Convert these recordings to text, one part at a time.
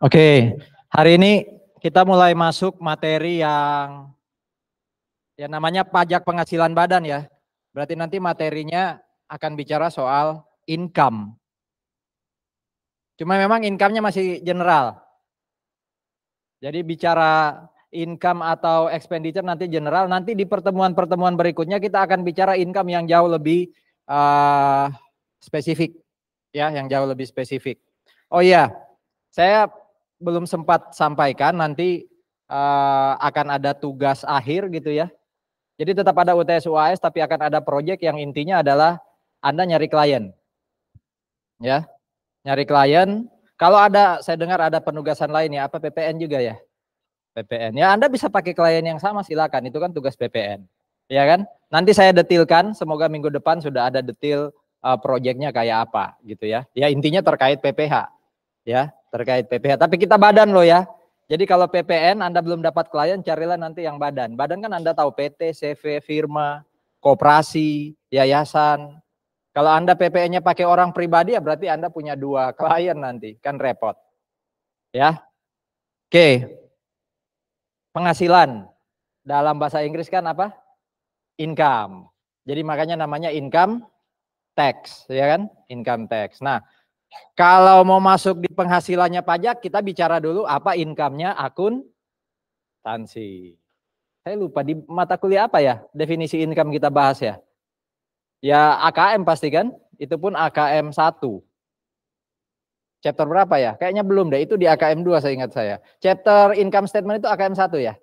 Oke, hari ini kita mulai masuk materi yang ya namanya pajak penghasilan badan ya. Berarti nanti materinya akan bicara soal income. Cuma memang income-nya masih general. Jadi bicara income atau expenditure nanti general, nanti di pertemuan-pertemuan berikutnya kita akan bicara income yang jauh lebih uh, spesifik ya, yang jauh lebih spesifik. Oh iya, saya belum sempat sampaikan nanti uh, akan ada tugas akhir gitu ya. Jadi tetap ada UTS UAS tapi akan ada proyek yang intinya adalah Anda nyari klien. Ya. Nyari klien. Kalau ada saya dengar ada penugasan lain ya, apa PPN juga ya? PPN. Ya Anda bisa pakai klien yang sama silakan, itu kan tugas PPN ya kan? Nanti saya detilkan, semoga minggu depan sudah ada detail uh, eh, proyeknya kayak apa gitu ya. Ya intinya terkait PPH ya, terkait PPH. Tapi kita badan loh ya. Jadi kalau PPN Anda belum dapat klien, carilah nanti yang badan. Badan kan Anda tahu PT, CV, firma, koperasi, yayasan. Kalau Anda PPN-nya pakai orang pribadi ya berarti Anda punya dua klien nanti, kan repot. Ya. Oke. Penghasilan dalam bahasa Inggris kan apa? income. Jadi makanya namanya income tax, ya kan? Income tax. Nah, kalau mau masuk di penghasilannya pajak, kita bicara dulu apa income-nya akun tansi. Saya lupa di mata kuliah apa ya definisi income kita bahas ya. Ya AKM pasti kan? Itu pun AKM 1. Chapter berapa ya? Kayaknya belum deh, itu di AKM 2 saya ingat saya. Chapter income statement itu AKM 1 ya?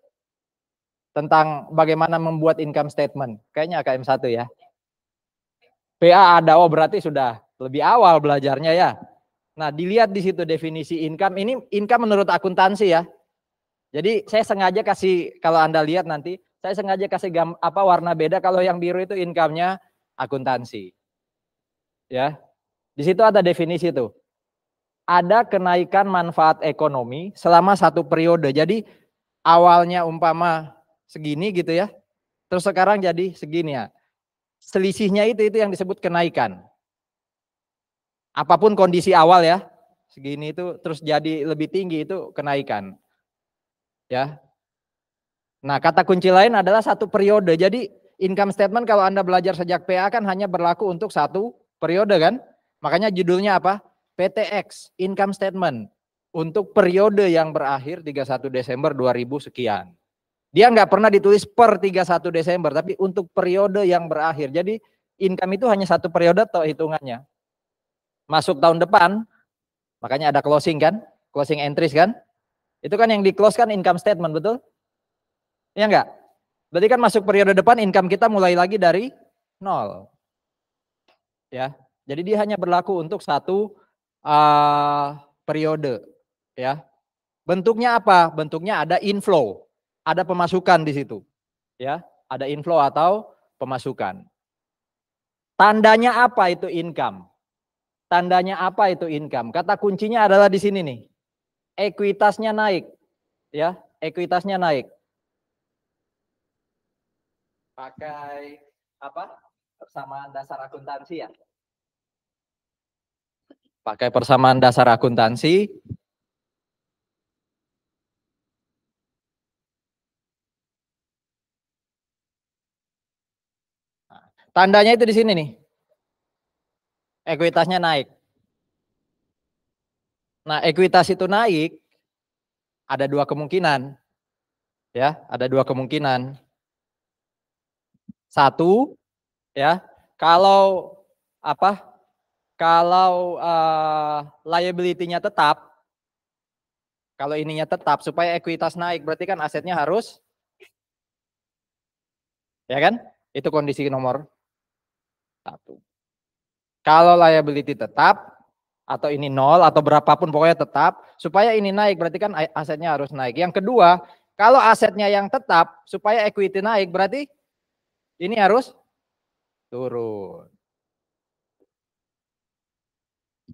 tentang bagaimana membuat income statement. Kayaknya KM 1 ya. PA ada, oh berarti sudah lebih awal belajarnya ya. Nah, dilihat di situ definisi income. Ini income menurut akuntansi ya. Jadi saya sengaja kasih kalau Anda lihat nanti, saya sengaja kasih gam, apa warna beda kalau yang biru itu income-nya akuntansi. Ya. Di situ ada definisi tuh. Ada kenaikan manfaat ekonomi selama satu periode. Jadi awalnya umpama segini gitu ya. Terus sekarang jadi segini ya. Selisihnya itu itu yang disebut kenaikan. Apapun kondisi awal ya, segini itu terus jadi lebih tinggi itu kenaikan. Ya. Nah, kata kunci lain adalah satu periode. Jadi income statement kalau Anda belajar sejak PA kan hanya berlaku untuk satu periode kan? Makanya judulnya apa? PTX, income statement untuk periode yang berakhir 31 Desember 2000 sekian. Dia nggak pernah ditulis per 31 Desember, tapi untuk periode yang berakhir. Jadi income itu hanya satu periode atau hitungannya. Masuk tahun depan, makanya ada closing kan, closing entries kan. Itu kan yang di close kan income statement, betul? Iya enggak? Berarti kan masuk periode depan income kita mulai lagi dari nol. Ya, jadi dia hanya berlaku untuk satu uh, periode. Ya, bentuknya apa? Bentuknya ada inflow ada pemasukan di situ. Ya, ada inflow atau pemasukan. Tandanya apa itu income? Tandanya apa itu income? Kata kuncinya adalah di sini nih. Ekuitasnya naik. Ya, ekuitasnya naik. Pakai apa? Persamaan dasar akuntansi ya. Pakai persamaan dasar akuntansi, Tandanya itu di sini nih. Ekuitasnya naik. Nah, ekuitas itu naik ada dua kemungkinan. Ya, ada dua kemungkinan. Satu, ya, kalau apa? Kalau uh, liability-nya tetap kalau ininya tetap supaya ekuitas naik berarti kan asetnya harus ya kan? Itu kondisi nomor satu. Kalau liability tetap atau ini nol atau berapapun pokoknya tetap supaya ini naik berarti kan asetnya harus naik. Yang kedua, kalau asetnya yang tetap supaya equity naik berarti ini harus turun.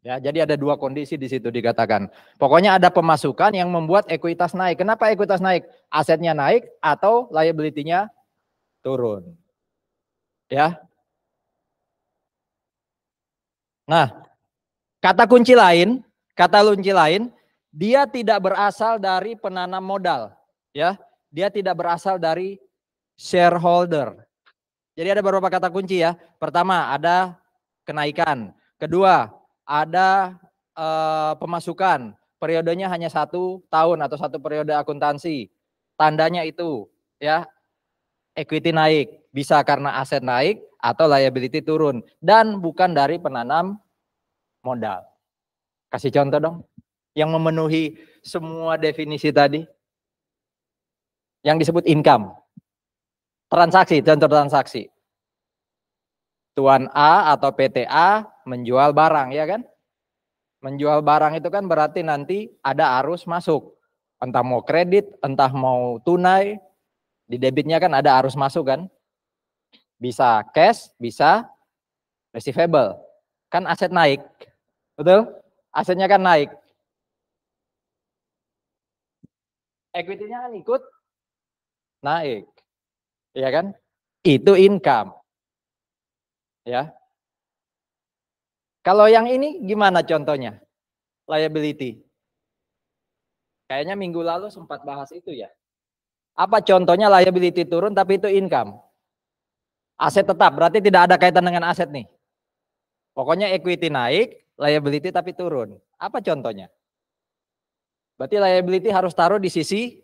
Ya, jadi ada dua kondisi di situ dikatakan. Pokoknya ada pemasukan yang membuat ekuitas naik. Kenapa ekuitas naik? Asetnya naik atau liability-nya turun. Ya. Nah, kata kunci lain, kata kunci lain, dia tidak berasal dari penanam modal, ya. Dia tidak berasal dari shareholder. Jadi ada beberapa kata kunci ya. Pertama, ada kenaikan. Kedua, ada pemasukan, eh, pemasukan. Periodenya hanya satu tahun atau satu periode akuntansi. Tandanya itu ya equity naik. Bisa karena aset naik atau liability turun dan bukan dari penanam modal. Kasih contoh dong yang memenuhi semua definisi tadi. Yang disebut income. Transaksi, contoh transaksi. Tuan A atau PTA menjual barang ya kan? Menjual barang itu kan berarti nanti ada arus masuk. Entah mau kredit, entah mau tunai, di debitnya kan ada arus masuk kan? Bisa cash, bisa receivable. Kan aset naik. Betul? Asetnya kan naik. Equity-nya kan ikut naik. Iya kan? Itu income. Ya. Kalau yang ini gimana contohnya? Liability. Kayaknya minggu lalu sempat bahas itu ya. Apa contohnya liability turun tapi itu income? Aset tetap, berarti tidak ada kaitan dengan aset nih. Pokoknya equity naik, liability tapi turun. Apa contohnya? Berarti liability harus taruh di sisi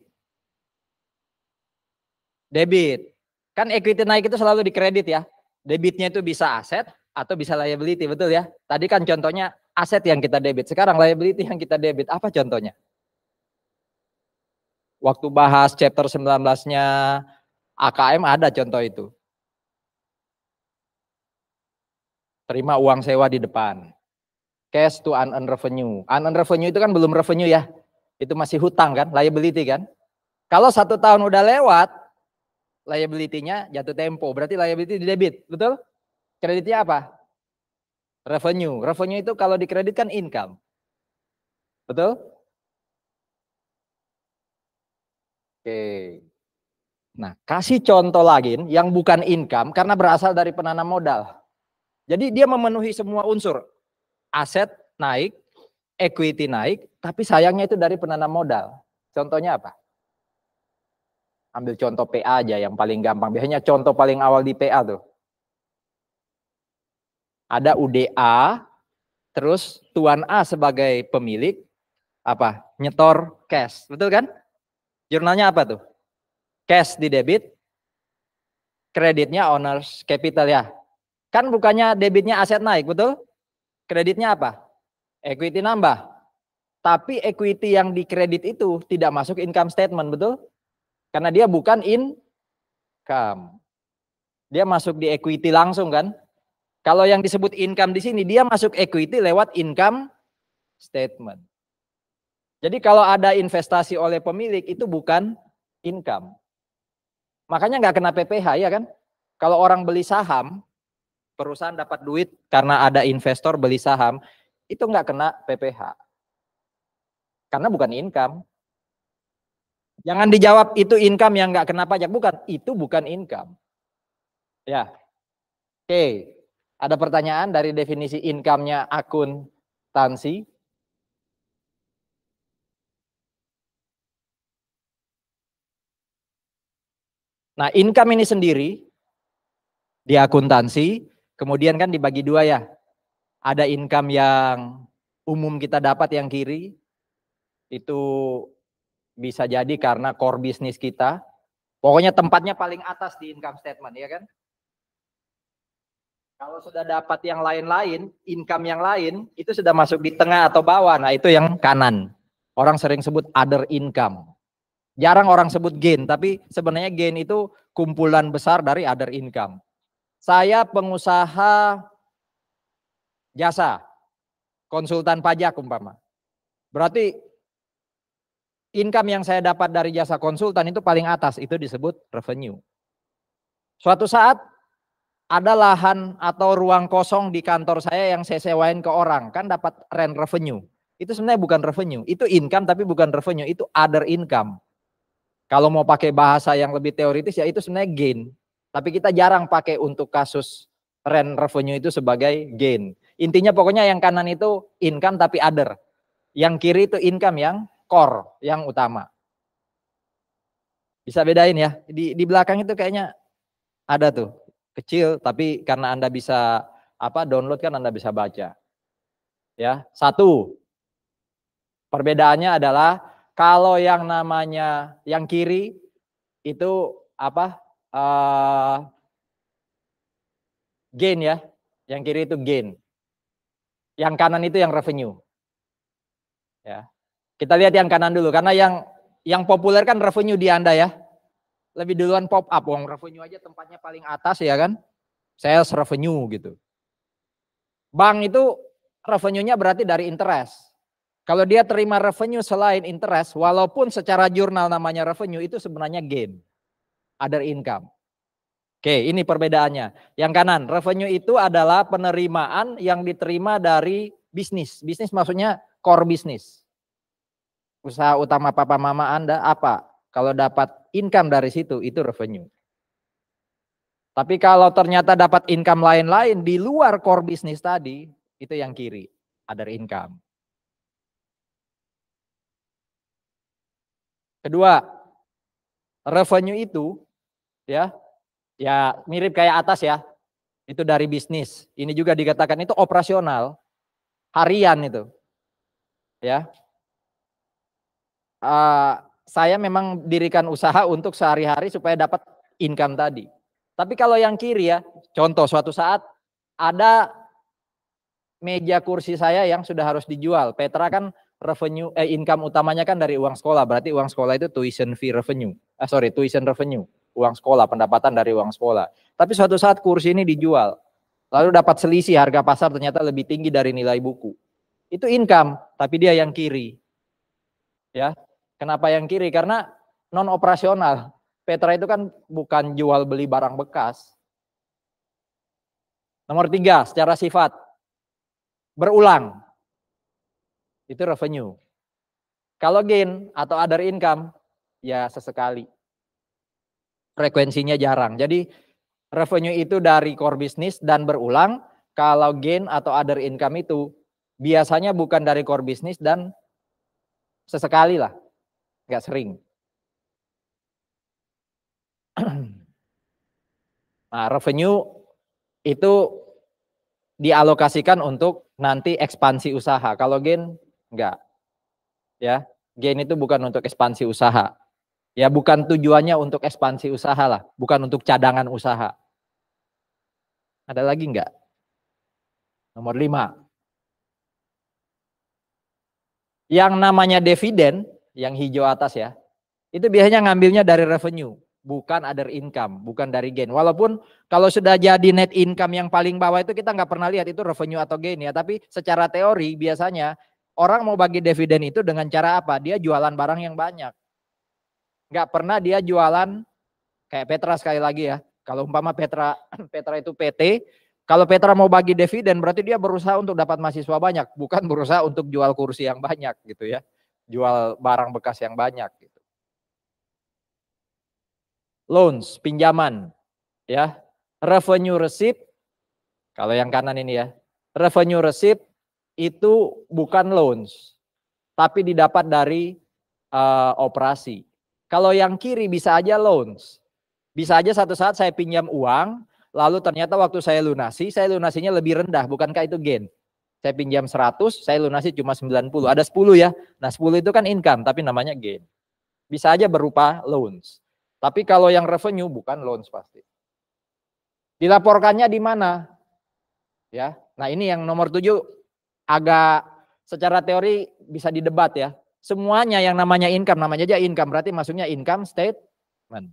debit. Kan equity naik itu selalu di kredit ya. Debitnya itu bisa aset atau bisa liability, betul ya? Tadi kan contohnya aset yang kita debit. Sekarang liability yang kita debit. Apa contohnya? Waktu bahas chapter 19-nya AKM ada contoh itu. terima uang sewa di depan. Cash to unearned revenue. Unearned revenue itu kan belum revenue ya. Itu masih hutang kan, liability kan. Kalau satu tahun udah lewat, liability-nya jatuh tempo. Berarti liability di debit, betul? Kreditnya apa? Revenue. Revenue itu kalau dikreditkan income. Betul? Oke. Nah, kasih contoh lagi yang bukan income karena berasal dari penanam modal. Jadi dia memenuhi semua unsur. Aset naik, equity naik, tapi sayangnya itu dari penanam modal. Contohnya apa? Ambil contoh PA aja yang paling gampang. Biasanya contoh paling awal di PA tuh. Ada UDA, terus tuan A sebagai pemilik apa? Nyetor cash, betul kan? Jurnalnya apa tuh? Cash di debit, kreditnya owners capital ya. Kan bukannya debitnya aset naik, betul? Kreditnya apa? Equity nambah. Tapi equity yang dikredit itu tidak masuk income statement, betul? Karena dia bukan income. Dia masuk di equity langsung kan? Kalau yang disebut income di sini, dia masuk equity lewat income statement. Jadi kalau ada investasi oleh pemilik itu bukan income. Makanya nggak kena PPh ya kan? Kalau orang beli saham, perusahaan dapat duit karena ada investor beli saham, itu nggak kena PPH. Karena bukan income. Jangan dijawab itu income yang nggak kena pajak. Bukan, itu bukan income. Ya. Oke. Ada pertanyaan dari definisi income-nya akuntansi? Nah, income ini sendiri di akuntansi Kemudian kan dibagi dua ya. Ada income yang umum kita dapat yang kiri. Itu bisa jadi karena core bisnis kita. Pokoknya tempatnya paling atas di income statement ya kan. Kalau sudah dapat yang lain-lain, income yang lain, itu sudah masuk di tengah atau bawah. Nah itu yang kanan. Orang sering sebut other income. Jarang orang sebut gain, tapi sebenarnya gain itu kumpulan besar dari other income. Saya pengusaha jasa, konsultan pajak umpama. Berarti income yang saya dapat dari jasa konsultan itu paling atas, itu disebut revenue. Suatu saat ada lahan atau ruang kosong di kantor saya yang saya sewain ke orang, kan dapat rent revenue. Itu sebenarnya bukan revenue, itu income tapi bukan revenue, itu other income. Kalau mau pakai bahasa yang lebih teoritis ya itu sebenarnya gain. Tapi kita jarang pakai untuk kasus rent revenue itu sebagai gain. Intinya pokoknya yang kanan itu income tapi other. Yang kiri itu income yang core, yang utama. Bisa bedain ya. Di di belakang itu kayaknya ada tuh. Kecil tapi karena Anda bisa apa download kan Anda bisa baca. Ya, satu. Perbedaannya adalah kalau yang namanya yang kiri itu apa uh, gain ya. Yang kiri itu gain. Yang kanan itu yang revenue. Ya. Kita lihat yang kanan dulu karena yang yang populer kan revenue di Anda ya. Lebih duluan pop up, wong revenue aja tempatnya paling atas ya kan. Sales revenue gitu. Bank itu revenue-nya berarti dari interest. Kalau dia terima revenue selain interest, walaupun secara jurnal namanya revenue itu sebenarnya gain other income. Oke, ini perbedaannya. Yang kanan, revenue itu adalah penerimaan yang diterima dari bisnis. Bisnis maksudnya core bisnis. Usaha utama papa mama Anda apa? Kalau dapat income dari situ, itu revenue. Tapi kalau ternyata dapat income lain-lain di luar core bisnis tadi, itu yang kiri, Ada income. Kedua, revenue itu ya. Ya, mirip kayak atas ya. Itu dari bisnis. Ini juga dikatakan itu operasional. Harian itu. Ya. Uh, saya memang dirikan usaha untuk sehari-hari supaya dapat income tadi. Tapi kalau yang kiri ya, contoh suatu saat ada meja kursi saya yang sudah harus dijual. Petra kan revenue eh, income utamanya kan dari uang sekolah. Berarti uang sekolah itu tuition fee revenue. Ah sorry, tuition revenue uang sekolah, pendapatan dari uang sekolah. Tapi suatu saat kursi ini dijual, lalu dapat selisih harga pasar ternyata lebih tinggi dari nilai buku. Itu income, tapi dia yang kiri. Ya. Kenapa yang kiri? Karena non operasional. Petra itu kan bukan jual beli barang bekas. Nomor tiga, secara sifat berulang. Itu revenue. Kalau gain atau other income, ya sesekali frekuensinya jarang. Jadi revenue itu dari core business dan berulang. Kalau gain atau other income itu biasanya bukan dari core business dan sesekali lah, nggak sering. Nah, revenue itu dialokasikan untuk nanti ekspansi usaha. Kalau gain enggak. Ya, gain itu bukan untuk ekspansi usaha. Ya bukan tujuannya untuk ekspansi usaha lah, bukan untuk cadangan usaha. Ada lagi enggak? Nomor lima. Yang namanya dividen, yang hijau atas ya, itu biasanya ngambilnya dari revenue, bukan ada income, bukan dari gain. Walaupun kalau sudah jadi net income yang paling bawah itu kita nggak pernah lihat itu revenue atau gain ya. Tapi secara teori biasanya orang mau bagi dividen itu dengan cara apa? Dia jualan barang yang banyak nggak pernah dia jualan kayak Petra sekali lagi ya. Kalau umpama Petra Petra itu PT, kalau Petra mau bagi dividen berarti dia berusaha untuk dapat mahasiswa banyak, bukan berusaha untuk jual kursi yang banyak gitu ya. Jual barang bekas yang banyak gitu. Loans, pinjaman ya. Revenue receipt kalau yang kanan ini ya. Revenue receipt itu bukan loans, tapi didapat dari uh, operasi. Kalau yang kiri bisa aja loans. Bisa aja satu saat saya pinjam uang, lalu ternyata waktu saya lunasi, saya lunasinya lebih rendah, bukankah itu gain? Saya pinjam 100, saya lunasi cuma 90. Ada 10 ya. Nah, 10 itu kan income, tapi namanya gain. Bisa aja berupa loans. Tapi kalau yang revenue bukan loans pasti. Dilaporkannya di mana? Ya. Nah, ini yang nomor 7 agak secara teori bisa didebat ya semuanya yang namanya income, namanya aja income, berarti masuknya income statement.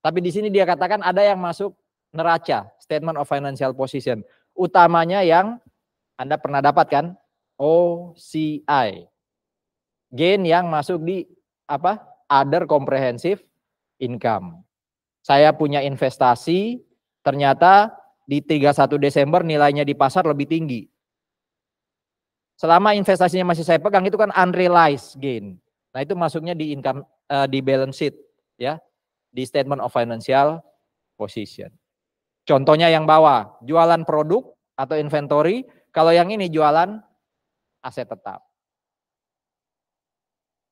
Tapi di sini dia katakan ada yang masuk neraca, statement of financial position. Utamanya yang Anda pernah dapatkan OCI. Gain yang masuk di apa? Other comprehensive income. Saya punya investasi, ternyata di 31 Desember nilainya di pasar lebih tinggi. Selama investasinya masih saya pegang itu kan unrealized gain. Nah, itu masuknya di income uh, di balance sheet ya, di statement of financial position. Contohnya yang bawah, jualan produk atau inventory, kalau yang ini jualan aset tetap.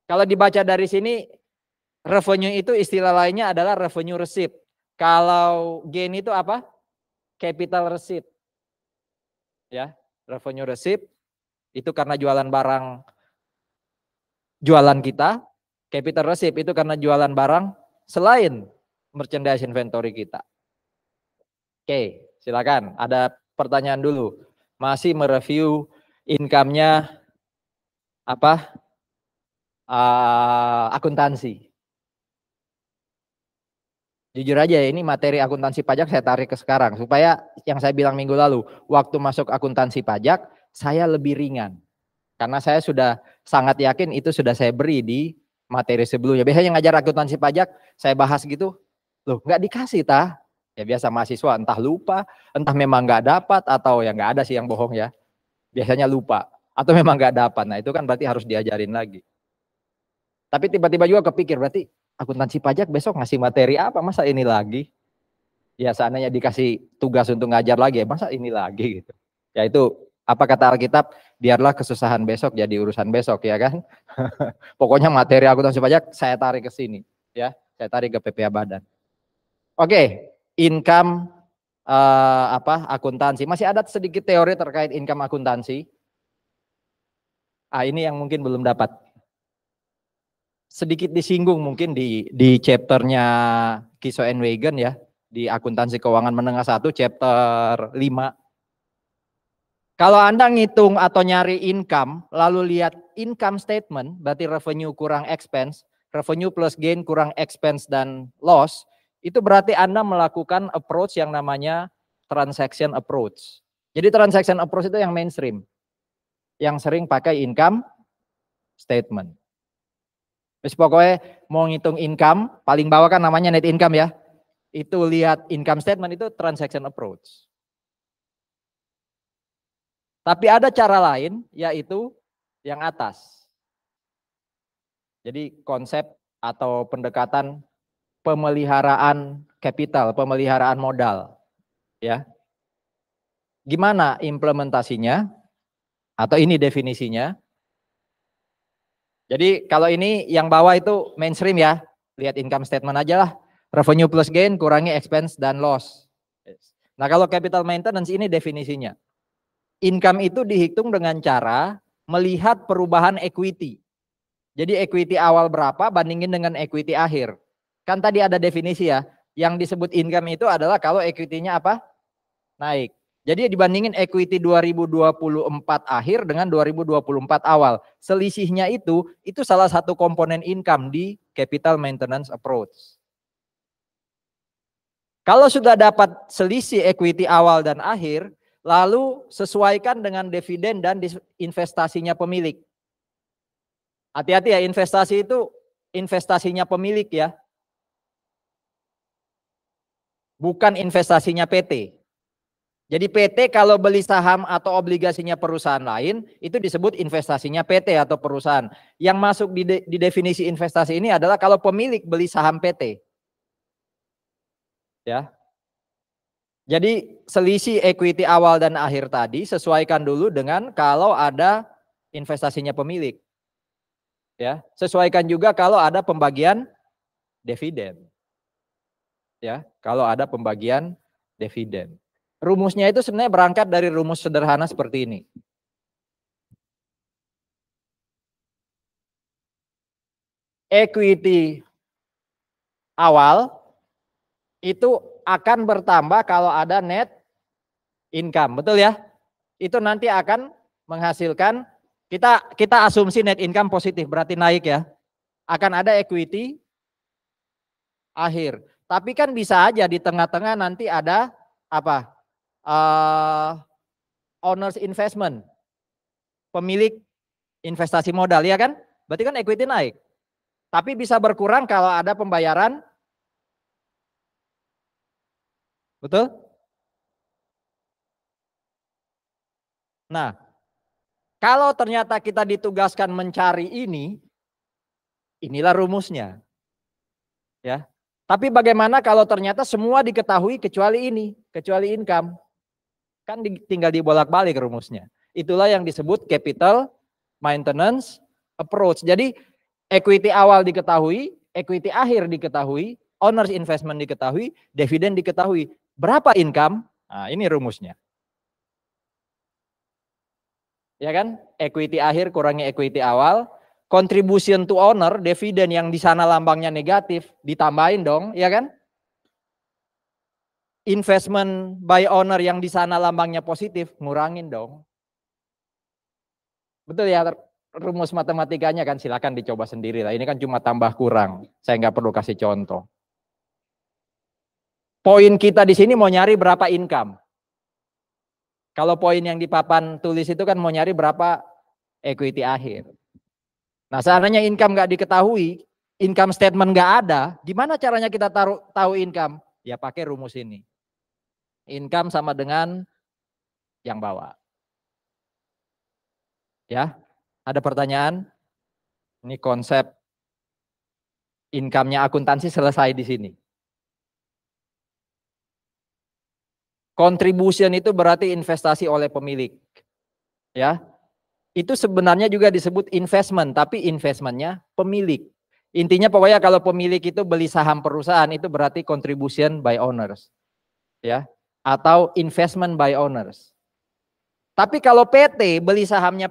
Kalau dibaca dari sini revenue itu istilah lainnya adalah revenue receipt. Kalau gain itu apa? Capital receipt. Ya, revenue receipt itu karena jualan barang jualan kita, capital receipt itu karena jualan barang selain merchandise inventory kita. Oke, silakan. Ada pertanyaan dulu. Masih mereview income-nya apa? Uh, akuntansi. Jujur aja ya, ini materi akuntansi pajak saya tarik ke sekarang supaya yang saya bilang minggu lalu, waktu masuk akuntansi pajak saya lebih ringan. Karena saya sudah sangat yakin itu sudah saya beri di materi sebelumnya. Biasanya ngajar akuntansi pajak, saya bahas gitu, loh nggak dikasih tah. Ya biasa mahasiswa entah lupa, entah memang nggak dapat atau ya nggak ada sih yang bohong ya. Biasanya lupa atau memang nggak dapat. Nah itu kan berarti harus diajarin lagi. Tapi tiba-tiba juga kepikir berarti akuntansi pajak besok ngasih materi apa masa ini lagi? Ya seandainya dikasih tugas untuk ngajar lagi ya masa ini lagi gitu. Ya itu apa kata Alkitab? Biarlah kesusahan besok jadi urusan besok ya kan. Pokoknya materi aku akuntansi pajak saya tarik ke sini ya, saya tarik ke PPA Badan. Oke, okay, income uh, apa akuntansi. Masih ada sedikit teori terkait income akuntansi. Ah ini yang mungkin belum dapat. Sedikit disinggung mungkin di di chapternya Kiso and Wagon ya di akuntansi keuangan menengah satu chapter 5 kalau Anda ngitung atau nyari income, lalu lihat income statement, berarti revenue kurang expense, revenue plus gain kurang expense dan loss, itu berarti Anda melakukan approach yang namanya transaction approach. Jadi transaction approach itu yang mainstream, yang sering pakai income statement. Terus pokoknya mau ngitung income, paling bawah kan namanya net income ya, itu lihat income statement itu transaction approach. Tapi ada cara lain yaitu yang atas. Jadi konsep atau pendekatan pemeliharaan kapital, pemeliharaan modal, ya. Gimana implementasinya? Atau ini definisinya? Jadi kalau ini yang bawah itu mainstream ya, lihat income statement aja lah. Revenue plus gain kurangi expense dan loss. Nah kalau capital maintenance ini definisinya income itu dihitung dengan cara melihat perubahan equity. Jadi equity awal berapa bandingin dengan equity akhir. Kan tadi ada definisi ya, yang disebut income itu adalah kalau equity-nya apa? Naik. Jadi dibandingin equity 2024 akhir dengan 2024 awal. Selisihnya itu, itu salah satu komponen income di capital maintenance approach. Kalau sudah dapat selisih equity awal dan akhir, lalu sesuaikan dengan dividen dan investasinya pemilik. Hati-hati ya, investasi itu investasinya pemilik ya. Bukan investasinya PT. Jadi PT kalau beli saham atau obligasinya perusahaan lain, itu disebut investasinya PT atau perusahaan. Yang masuk di, de, di definisi investasi ini adalah kalau pemilik beli saham PT. Ya, jadi selisih equity awal dan akhir tadi sesuaikan dulu dengan kalau ada investasinya pemilik. Ya, sesuaikan juga kalau ada pembagian dividen. Ya, kalau ada pembagian dividen. Rumusnya itu sebenarnya berangkat dari rumus sederhana seperti ini. Equity awal itu akan bertambah kalau ada net income. Betul ya? Itu nanti akan menghasilkan kita kita asumsi net income positif berarti naik ya. Akan ada equity akhir. Tapi kan bisa aja di tengah-tengah nanti ada apa? Uh, owners investment. Pemilik investasi modal ya kan? Berarti kan equity naik. Tapi bisa berkurang kalau ada pembayaran Betul? Nah, kalau ternyata kita ditugaskan mencari ini, inilah rumusnya. Ya. Tapi bagaimana kalau ternyata semua diketahui kecuali ini, kecuali income? Kan tinggal dibolak-balik rumusnya. Itulah yang disebut capital maintenance approach. Jadi equity awal diketahui, equity akhir diketahui, owner's investment diketahui, dividend diketahui. Berapa income? Nah, ini rumusnya. Ya kan? Equity akhir kurangi equity awal. Contribution to owner, dividen yang di sana lambangnya negatif, ditambahin dong, ya kan? Investment by owner yang di sana lambangnya positif, ngurangin dong. Betul ya rumus matematikanya kan silakan dicoba sendiri lah. Ini kan cuma tambah kurang. Saya nggak perlu kasih contoh. Poin kita di sini mau nyari berapa income. Kalau poin yang di papan tulis itu kan mau nyari berapa equity akhir. Nah seandainya income nggak diketahui, income statement nggak ada, gimana caranya kita taruh tahu income? Ya pakai rumus ini. Income sama dengan yang bawah. Ya, ada pertanyaan? Ini konsep income-nya akuntansi selesai di sini. Contribution itu berarti investasi oleh pemilik. Ya. Itu sebenarnya juga disebut investment, tapi investmentnya pemilik. Intinya pokoknya kalau pemilik itu beli saham perusahaan itu berarti contribution by owners. Ya, atau investment by owners. Tapi kalau PT beli sahamnya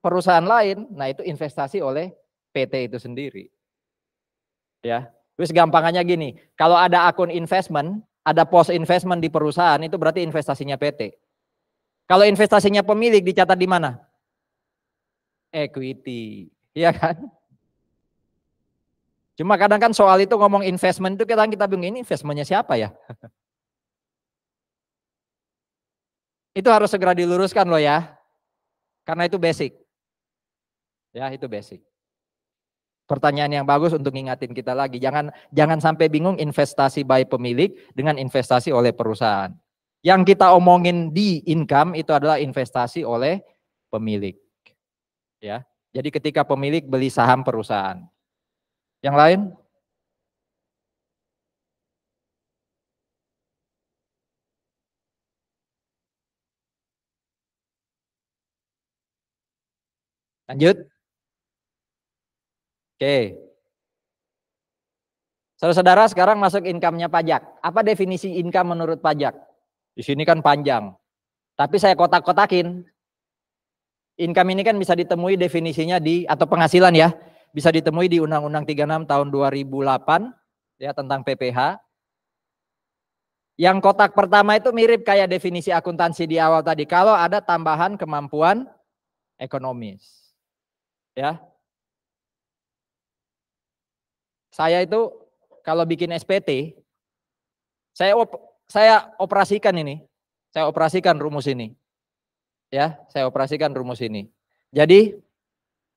perusahaan lain, nah itu investasi oleh PT itu sendiri. Ya. Terus gampangannya gini, kalau ada akun investment, ada pos investment di perusahaan itu berarti investasinya PT. Kalau investasinya pemilik dicatat di mana? Equity, ya kan? Cuma kadang kan soal itu ngomong investment itu kadang kita bingung ini investmentnya siapa ya? itu harus segera diluruskan loh ya. Karena itu basic. Ya, itu basic pertanyaan yang bagus untuk ngingatin kita lagi. Jangan jangan sampai bingung investasi by pemilik dengan investasi oleh perusahaan. Yang kita omongin di income itu adalah investasi oleh pemilik. Ya. Jadi ketika pemilik beli saham perusahaan. Yang lain? Lanjut. Oke. Saudara-saudara sekarang masuk income-nya pajak. Apa definisi income menurut pajak? Di sini kan panjang. Tapi saya kotak-kotakin. Income ini kan bisa ditemui definisinya di atau penghasilan ya, bisa ditemui di Undang-Undang 36 tahun 2008 ya tentang PPh. Yang kotak pertama itu mirip kayak definisi akuntansi di awal tadi. Kalau ada tambahan kemampuan ekonomis. Ya. Saya itu kalau bikin SPT, saya op, saya operasikan ini, saya operasikan rumus ini, ya, saya operasikan rumus ini. Jadi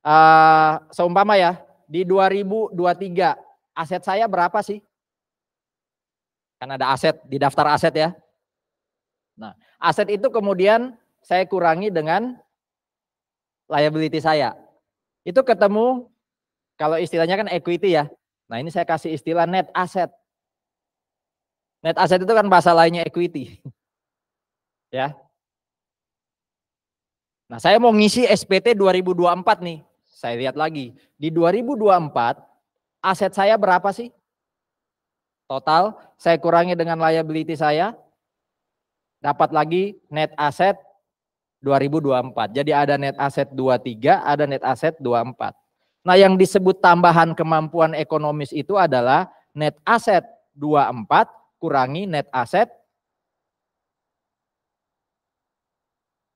uh, seumpama ya di 2023 aset saya berapa sih? Kan ada aset di daftar aset ya. Nah, aset itu kemudian saya kurangi dengan liability saya. Itu ketemu kalau istilahnya kan equity ya, Nah ini saya kasih istilah net asset. Net asset itu kan bahasa lainnya equity. ya. Nah saya mau ngisi SPT 2024 nih. Saya lihat lagi. Di 2024 aset saya berapa sih? Total saya kurangi dengan liability saya. Dapat lagi net aset 2024. Jadi ada net aset 23, ada net aset 24. Nah, yang disebut tambahan kemampuan ekonomis itu adalah net aset 24 kurangi net aset.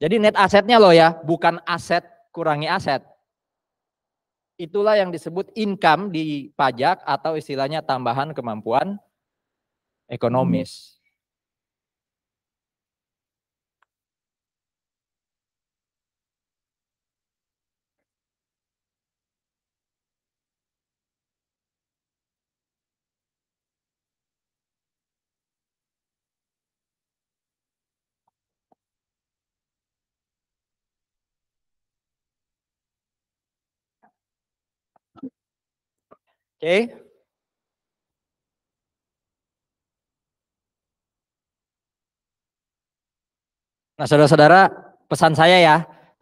Jadi net asetnya loh ya, bukan aset kurangi aset. Itulah yang disebut income di pajak atau istilahnya tambahan kemampuan ekonomis. Okay. Nah, saudara-saudara, pesan saya ya,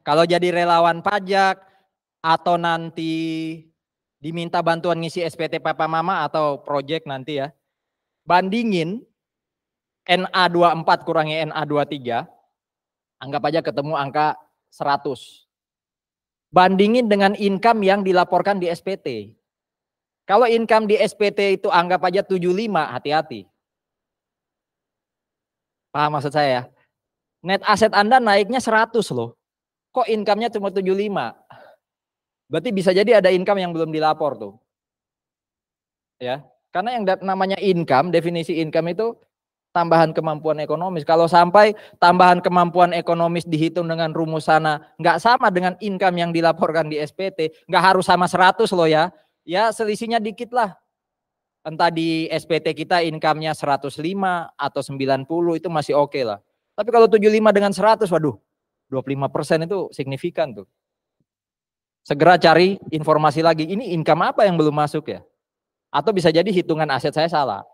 kalau jadi relawan pajak atau nanti diminta bantuan ngisi SPT papa mama atau proyek nanti ya, bandingin NA24 kurangi NA23, anggap aja ketemu angka 100. Bandingin dengan income yang dilaporkan di SPT. Kalau income di SPT itu anggap aja 75, hati-hati. Paham maksud saya ya? Net aset Anda naiknya 100 loh. Kok income-nya cuma 75? Berarti bisa jadi ada income yang belum dilapor tuh. Ya, karena yang namanya income, definisi income itu tambahan kemampuan ekonomis. Kalau sampai tambahan kemampuan ekonomis dihitung dengan rumus sana nggak sama dengan income yang dilaporkan di SPT, nggak harus sama 100 loh ya ya selisihnya dikit lah. Entah di SPT kita income-nya 105 atau 90 itu masih oke okay lah. Tapi kalau 75 dengan 100 waduh 25% itu signifikan tuh. Segera cari informasi lagi. Ini income apa yang belum masuk ya? Atau bisa jadi hitungan aset saya salah.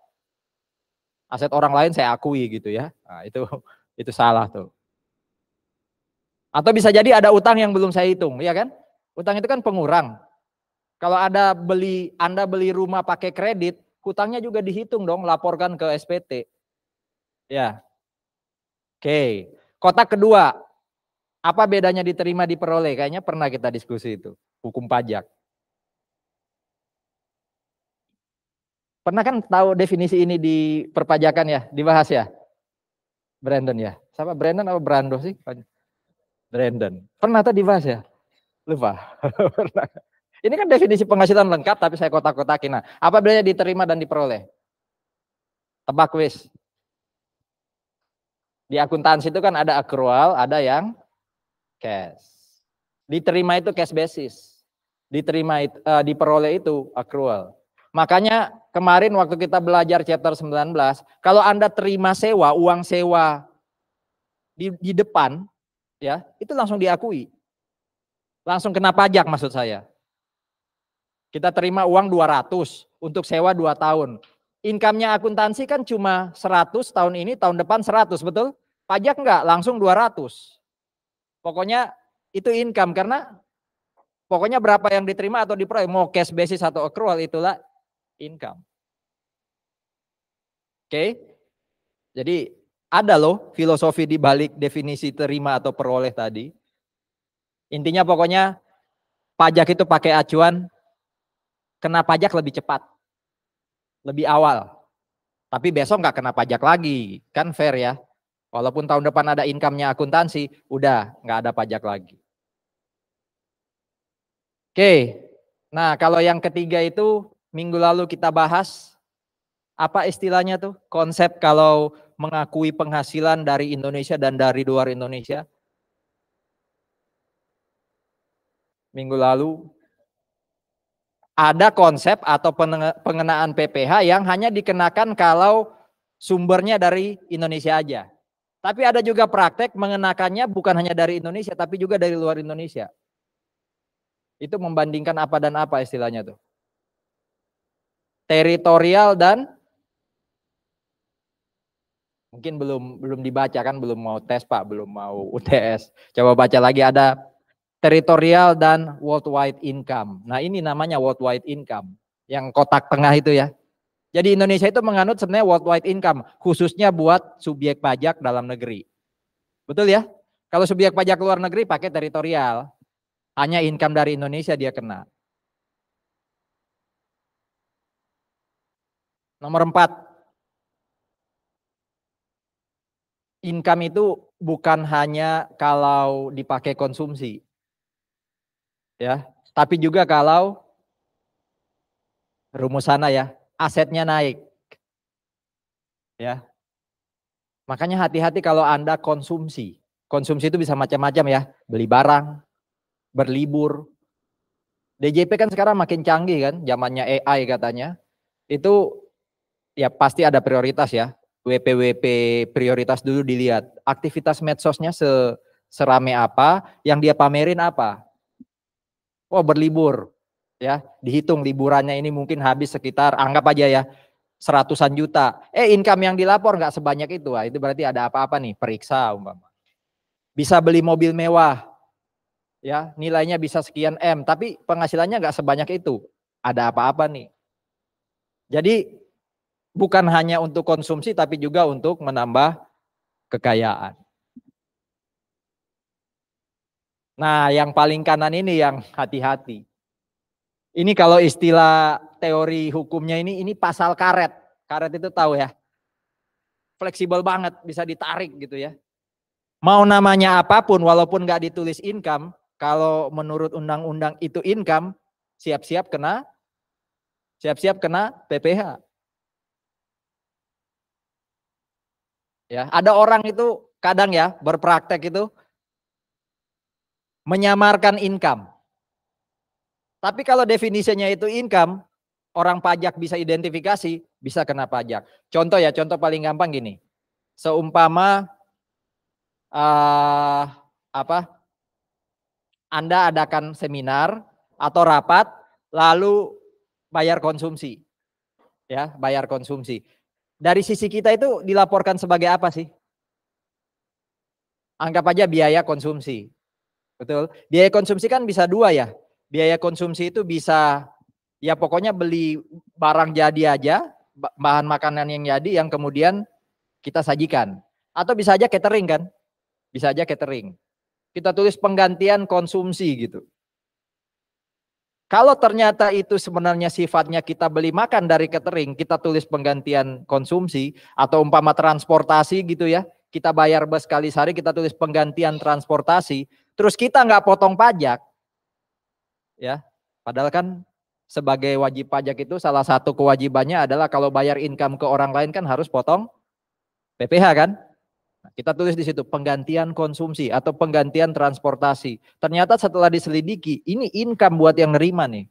Aset orang lain saya akui gitu ya. Nah, itu itu salah tuh. Atau bisa jadi ada utang yang belum saya hitung, ya kan? Utang itu kan pengurang. Kalau ada beli Anda beli rumah pakai kredit, hutangnya juga dihitung dong, laporkan ke SPT. Ya. Oke. Kotak kedua. Apa bedanya diterima diperoleh? Kayaknya pernah kita diskusi itu, hukum pajak. Pernah kan tahu definisi ini di perpajakan ya, dibahas ya? Brandon ya. Siapa Brandon apa Brando sih? Brandon. Pernah tadi dibahas ya? Lupa. Pernah. Ini kan definisi penghasilan lengkap tapi saya kotak-kotakin. Nah, apa bedanya diterima dan diperoleh? Tebak wis. Di akuntansi itu kan ada accrual, ada yang cash. Diterima itu cash basis. Diterima itu, uh, eh, diperoleh itu accrual. Makanya kemarin waktu kita belajar chapter 19, kalau Anda terima sewa, uang sewa di, di depan, ya itu langsung diakui. Langsung kena pajak maksud saya. Kita terima uang 200 untuk sewa 2 tahun. Income-nya akuntansi kan cuma 100 tahun ini, tahun depan 100, betul? Pajak enggak, langsung 200. Pokoknya itu income karena pokoknya berapa yang diterima atau diperoleh, mau cash basis atau accrual itulah income. Oke. Jadi ada loh filosofi di balik definisi terima atau peroleh tadi. Intinya pokoknya pajak itu pakai acuan, kena pajak lebih cepat, lebih awal. Tapi besok nggak kena pajak lagi, kan fair ya. Walaupun tahun depan ada income-nya akuntansi, udah nggak ada pajak lagi. Oke, nah kalau yang ketiga itu minggu lalu kita bahas apa istilahnya tuh konsep kalau mengakui penghasilan dari Indonesia dan dari luar Indonesia. Minggu lalu ada konsep atau pengenaan PPH yang hanya dikenakan kalau sumbernya dari Indonesia aja. Tapi ada juga praktek mengenakannya bukan hanya dari Indonesia tapi juga dari luar Indonesia. Itu membandingkan apa dan apa istilahnya tuh. Teritorial dan mungkin belum belum dibaca kan belum mau tes Pak, belum mau UTS. Coba baca lagi ada teritorial dan worldwide income. Nah ini namanya worldwide income, yang kotak tengah itu ya. Jadi Indonesia itu menganut sebenarnya worldwide income, khususnya buat subjek pajak dalam negeri. Betul ya? Kalau subjek pajak luar negeri pakai teritorial, hanya income dari Indonesia dia kena. Nomor empat, income itu bukan hanya kalau dipakai konsumsi, ya. Tapi juga kalau rumus sana ya, asetnya naik. Ya. Makanya hati-hati kalau Anda konsumsi. Konsumsi itu bisa macam-macam ya, beli barang, berlibur. DJP kan sekarang makin canggih kan, zamannya AI katanya. Itu ya pasti ada prioritas ya. WPWP prioritas dulu dilihat. Aktivitas medsosnya se serame apa, yang dia pamerin apa oh berlibur ya, dihitung liburannya ini mungkin habis sekitar anggap aja ya seratusan juta. Eh income yang dilapor nggak sebanyak itu, ah. itu berarti ada apa-apa nih, periksa umpama. Bisa beli mobil mewah, ya nilainya bisa sekian m, tapi penghasilannya nggak sebanyak itu. Ada apa-apa nih? Jadi bukan hanya untuk konsumsi, tapi juga untuk menambah kekayaan. Nah, yang paling kanan ini yang hati-hati. Ini kalau istilah teori hukumnya ini, ini pasal karet. Karet itu tahu ya, fleksibel banget, bisa ditarik gitu ya. Mau namanya apapun, walaupun nggak ditulis income, kalau menurut undang-undang itu income, siap-siap kena, siap-siap kena PPH. Ya, ada orang itu kadang ya berpraktek itu menyamarkan income. Tapi kalau definisinya itu income, orang pajak bisa identifikasi, bisa kena pajak. Contoh ya, contoh paling gampang gini. Seumpama uh, apa? Anda adakan seminar atau rapat lalu bayar konsumsi. Ya, bayar konsumsi. Dari sisi kita itu dilaporkan sebagai apa sih? Anggap aja biaya konsumsi. Betul. Biaya konsumsi kan bisa dua ya. Biaya konsumsi itu bisa ya pokoknya beli barang jadi aja, bahan makanan yang jadi yang kemudian kita sajikan. Atau bisa aja catering kan? Bisa aja catering. Kita tulis penggantian konsumsi gitu. Kalau ternyata itu sebenarnya sifatnya kita beli makan dari catering, kita tulis penggantian konsumsi atau umpama transportasi gitu ya, kita bayar bus kali sehari, kita tulis penggantian transportasi, terus kita nggak potong pajak, ya padahal kan sebagai wajib pajak itu salah satu kewajibannya adalah kalau bayar income ke orang lain kan harus potong PPh kan? Nah, kita tulis di situ penggantian konsumsi atau penggantian transportasi. Ternyata setelah diselidiki ini income buat yang nerima nih.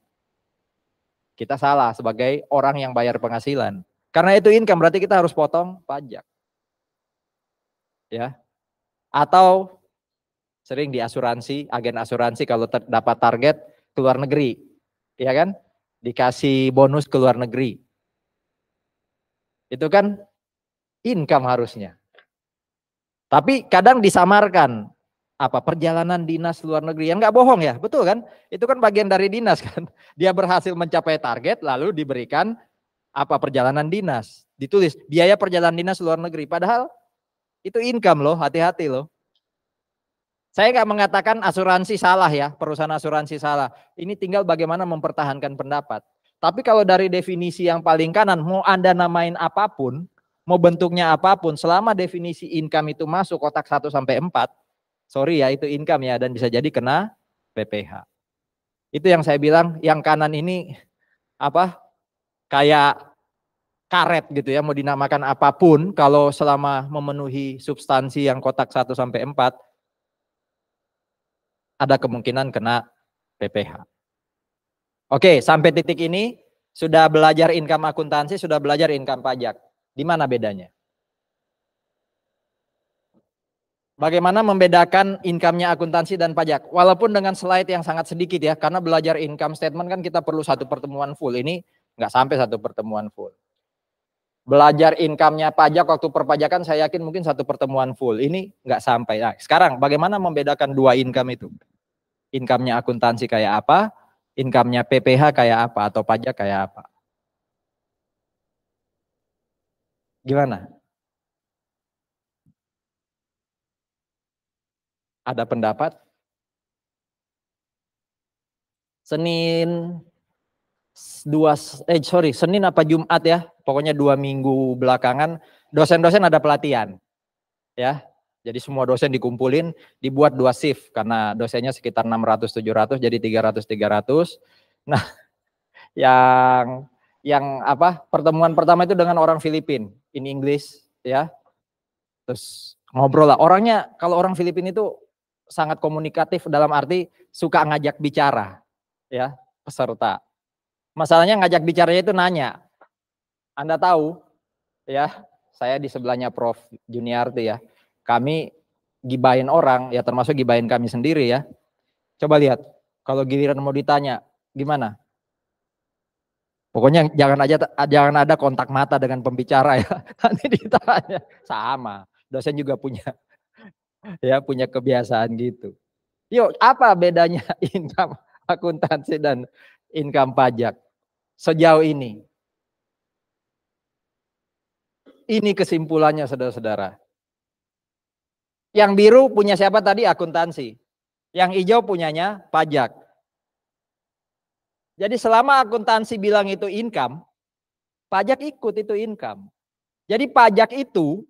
Kita salah sebagai orang yang bayar penghasilan. Karena itu income berarti kita harus potong pajak. Ya. Atau sering di asuransi, agen asuransi kalau dapat target ke luar negeri, ya kan? Dikasih bonus ke luar negeri. Itu kan income harusnya. Tapi kadang disamarkan apa perjalanan dinas luar negeri yang nggak bohong ya, betul kan? Itu kan bagian dari dinas kan. Dia berhasil mencapai target lalu diberikan apa perjalanan dinas, ditulis biaya perjalanan dinas luar negeri. Padahal itu income loh, hati-hati loh. Saya nggak mengatakan asuransi salah ya, perusahaan asuransi salah. Ini tinggal bagaimana mempertahankan pendapat. Tapi kalau dari definisi yang paling kanan, mau Anda namain apapun, mau bentuknya apapun, selama definisi income itu masuk kotak 1 sampai 4, sorry ya itu income ya dan bisa jadi kena PPH. Itu yang saya bilang, yang kanan ini apa kayak karet gitu ya, mau dinamakan apapun, kalau selama memenuhi substansi yang kotak 1 sampai 4, ada kemungkinan kena PPh. Oke, sampai titik ini sudah belajar income akuntansi, sudah belajar income pajak. Di mana bedanya? Bagaimana membedakan income-nya akuntansi dan pajak? Walaupun dengan slide yang sangat sedikit ya, karena belajar income statement kan kita perlu satu pertemuan full. Ini nggak sampai satu pertemuan full belajar income-nya pajak waktu perpajakan saya yakin mungkin satu pertemuan full. Ini nggak sampai. Nah, sekarang bagaimana membedakan dua income itu? Income-nya akuntansi kayak apa? Income-nya PPH kayak apa atau pajak kayak apa? Gimana? Ada pendapat? Senin dua eh sorry Senin apa Jumat ya pokoknya dua minggu belakangan dosen-dosen ada pelatihan ya jadi semua dosen dikumpulin dibuat dua shift karena dosennya sekitar 600 700 jadi 300 300 nah yang yang apa pertemuan pertama itu dengan orang Filipin in English ya terus ngobrol lah orangnya kalau orang Filipin itu sangat komunikatif dalam arti suka ngajak bicara ya peserta Masalahnya ngajak bicaranya itu nanya. Anda tahu, ya, saya di sebelahnya Prof. Juniarti ya. Kami gibain orang, ya termasuk gibain kami sendiri ya. Coba lihat, kalau giliran mau ditanya, gimana? Pokoknya jangan aja jangan ada kontak mata dengan pembicara ya. Nanti ditanya sama. Dosen juga punya ya punya kebiasaan gitu. Yuk, apa bedanya income akuntansi dan income pajak? sejauh ini. Ini kesimpulannya saudara-saudara. Yang biru punya siapa tadi? Akuntansi. Yang hijau punyanya pajak. Jadi selama akuntansi bilang itu income, pajak ikut itu income. Jadi pajak itu,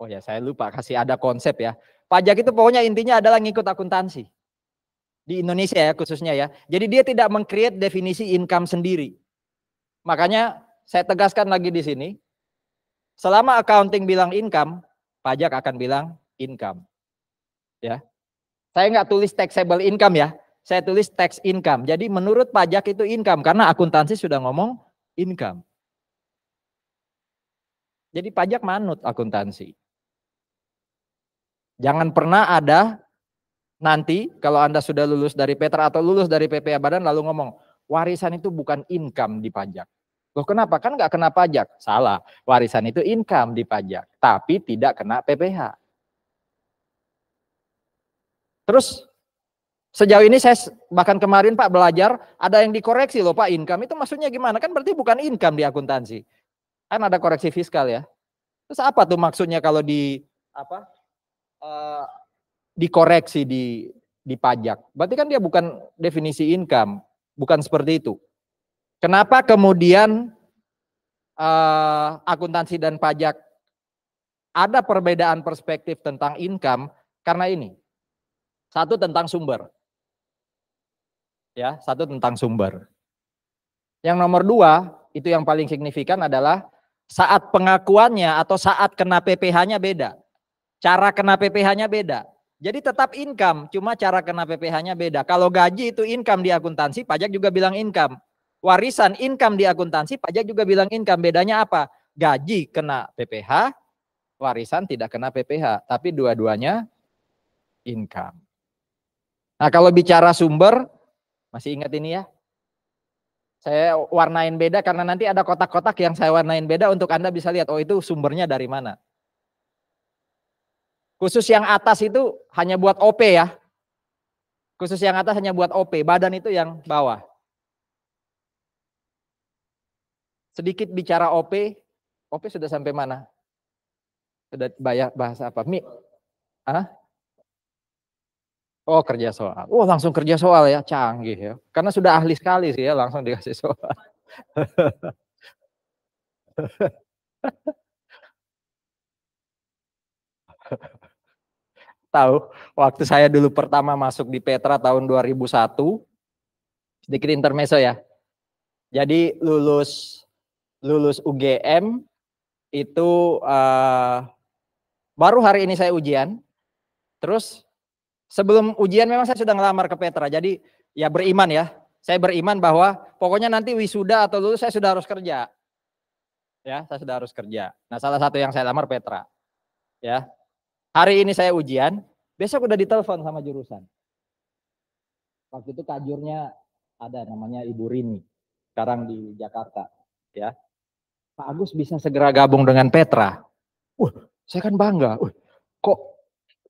oh ya saya lupa kasih ada konsep ya. Pajak itu pokoknya intinya adalah ngikut akuntansi di Indonesia ya khususnya ya. Jadi dia tidak mengcreate definisi income sendiri. Makanya saya tegaskan lagi di sini, selama accounting bilang income, pajak akan bilang income. Ya. Saya nggak tulis taxable income ya, saya tulis tax income. Jadi menurut pajak itu income karena akuntansi sudah ngomong income. Jadi pajak manut akuntansi. Jangan pernah ada nanti kalau Anda sudah lulus dari Petra atau lulus dari PPA Badan lalu ngomong, warisan itu bukan income di pajak. Loh kenapa? Kan nggak kena pajak. Salah, warisan itu income di pajak, tapi tidak kena PPH. Terus sejauh ini saya bahkan kemarin Pak belajar ada yang dikoreksi loh Pak income itu maksudnya gimana? Kan berarti bukan income di akuntansi. Kan ada koreksi fiskal ya. Terus apa tuh maksudnya kalau di apa uh, dikoreksi di di pajak. Berarti kan dia bukan definisi income, bukan seperti itu. Kenapa kemudian uh, akuntansi dan pajak ada perbedaan perspektif tentang income karena ini. Satu tentang sumber. Ya, satu tentang sumber. Yang nomor dua, itu yang paling signifikan adalah saat pengakuannya atau saat kena PPh-nya beda. Cara kena PPh-nya beda. Jadi tetap income, cuma cara kena PPh-nya beda. Kalau gaji itu income di akuntansi, pajak juga bilang income. Warisan income di akuntansi, pajak juga bilang income. Bedanya apa? Gaji kena PPh, warisan tidak kena PPh, tapi dua-duanya income. Nah, kalau bicara sumber, masih ingat ini ya? Saya warnain beda karena nanti ada kotak-kotak yang saya warnain beda untuk Anda bisa lihat, oh itu sumbernya dari mana. Khusus yang atas itu hanya buat OP ya. Khusus yang atas hanya buat OP, badan itu yang bawah. Sedikit bicara OP, OP sudah sampai mana? Sudah bayar bahasa apa? Mi. Ah? Oh kerja soal. oh, langsung kerja soal ya, canggih ya. Karena sudah ahli sekali sih ya, langsung dikasih soal. tahu waktu saya dulu pertama masuk di Petra tahun 2001 sedikit intermezzo ya jadi lulus lulus UGM itu uh, baru hari ini saya ujian terus sebelum ujian memang saya sudah ngelamar ke Petra jadi ya beriman ya saya beriman bahwa pokoknya nanti wisuda atau lulus saya sudah harus kerja ya saya sudah harus kerja nah salah satu yang saya lamar Petra ya Hari ini saya ujian, besok udah ditelepon sama jurusan. Waktu itu kajurnya ada namanya Ibu Rini, sekarang di Jakarta, ya. Pak Agus bisa segera gabung dengan Petra. Wah, saya kan bangga. Wah, kok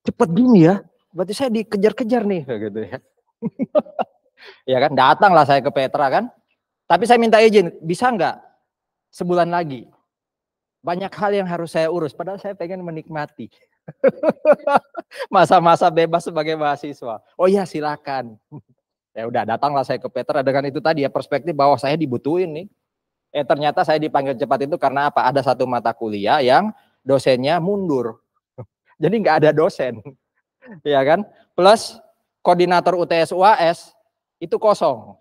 cepet gini ya? Berarti saya dikejar-kejar nih, gitu ya. ya kan, datanglah saya ke Petra kan. Tapi saya minta izin, bisa nggak sebulan lagi? Banyak hal yang harus saya urus, padahal saya pengen menikmati. Masa-masa bebas sebagai mahasiswa. Oh iya silakan. ya udah datanglah saya ke Peter dengan itu tadi ya perspektif bahwa saya dibutuhin nih. Eh ternyata saya dipanggil cepat itu karena apa? Ada satu mata kuliah yang dosennya mundur. Jadi nggak ada dosen. ya kan? Plus koordinator UTS UAS itu kosong.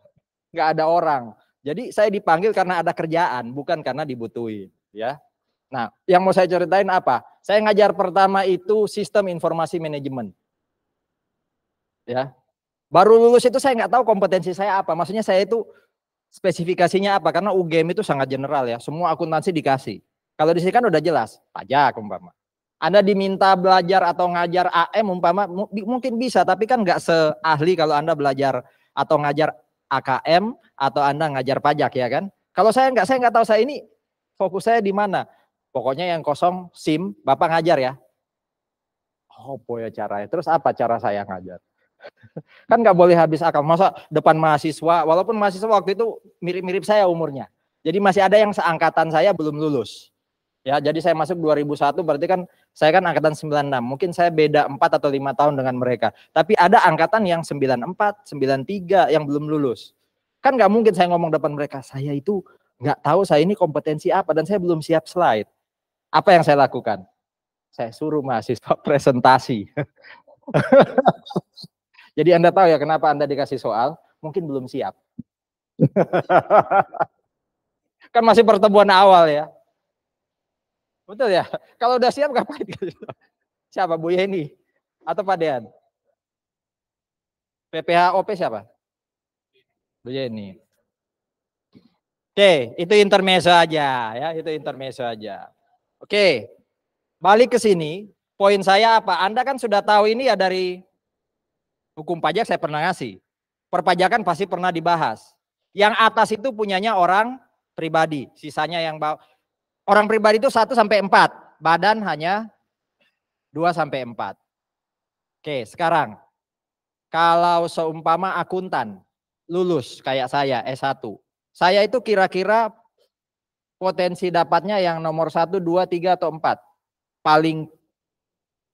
nggak ada orang. Jadi saya dipanggil karena ada kerjaan, bukan karena dibutuhin, ya. Nah, yang mau saya ceritain apa? Saya ngajar pertama itu sistem informasi manajemen. Ya. Baru lulus itu saya nggak tahu kompetensi saya apa. Maksudnya saya itu spesifikasinya apa? Karena UGM itu sangat general ya. Semua akuntansi dikasih. Kalau di sini kan udah jelas, pajak umpama. Anda diminta belajar atau ngajar AM umpama mungkin bisa, tapi kan nggak seahli kalau Anda belajar atau ngajar AKM atau Anda ngajar pajak ya kan. Kalau saya nggak, saya nggak tahu saya ini fokus saya di mana. Pokoknya yang kosong SIM, Bapak ngajar ya. Oh, boy caranya. Terus apa cara saya ngajar? kan nggak boleh habis akal. Masa depan mahasiswa, walaupun mahasiswa waktu itu mirip-mirip saya umurnya. Jadi masih ada yang seangkatan saya belum lulus. Ya, jadi saya masuk 2001 berarti kan saya kan angkatan 96. Mungkin saya beda 4 atau 5 tahun dengan mereka. Tapi ada angkatan yang 94, 93 yang belum lulus. Kan nggak mungkin saya ngomong depan mereka, saya itu nggak tahu saya ini kompetensi apa dan saya belum siap slide. Apa yang saya lakukan? Saya suruh mahasiswa presentasi. Jadi Anda tahu ya kenapa Anda dikasih soal? Mungkin belum siap. kan masih pertemuan awal ya. Betul ya? Kalau udah siap ngapain? siapa? Bu Yeni? Atau Pak Dean? PPH OP siapa? Bu Yeni. Oke, itu intermezzo aja ya, itu intermezzo aja. Oke, balik ke sini. Poin saya apa? Anda kan sudah tahu ini ya dari hukum pajak saya pernah ngasih. Perpajakan pasti pernah dibahas. Yang atas itu punyanya orang pribadi, sisanya yang bawah. Orang pribadi itu 1 sampai 4, badan hanya 2 sampai 4. Oke, sekarang kalau seumpama akuntan lulus kayak saya S1. Saya itu kira-kira potensi dapatnya yang nomor satu, dua, tiga atau empat? Paling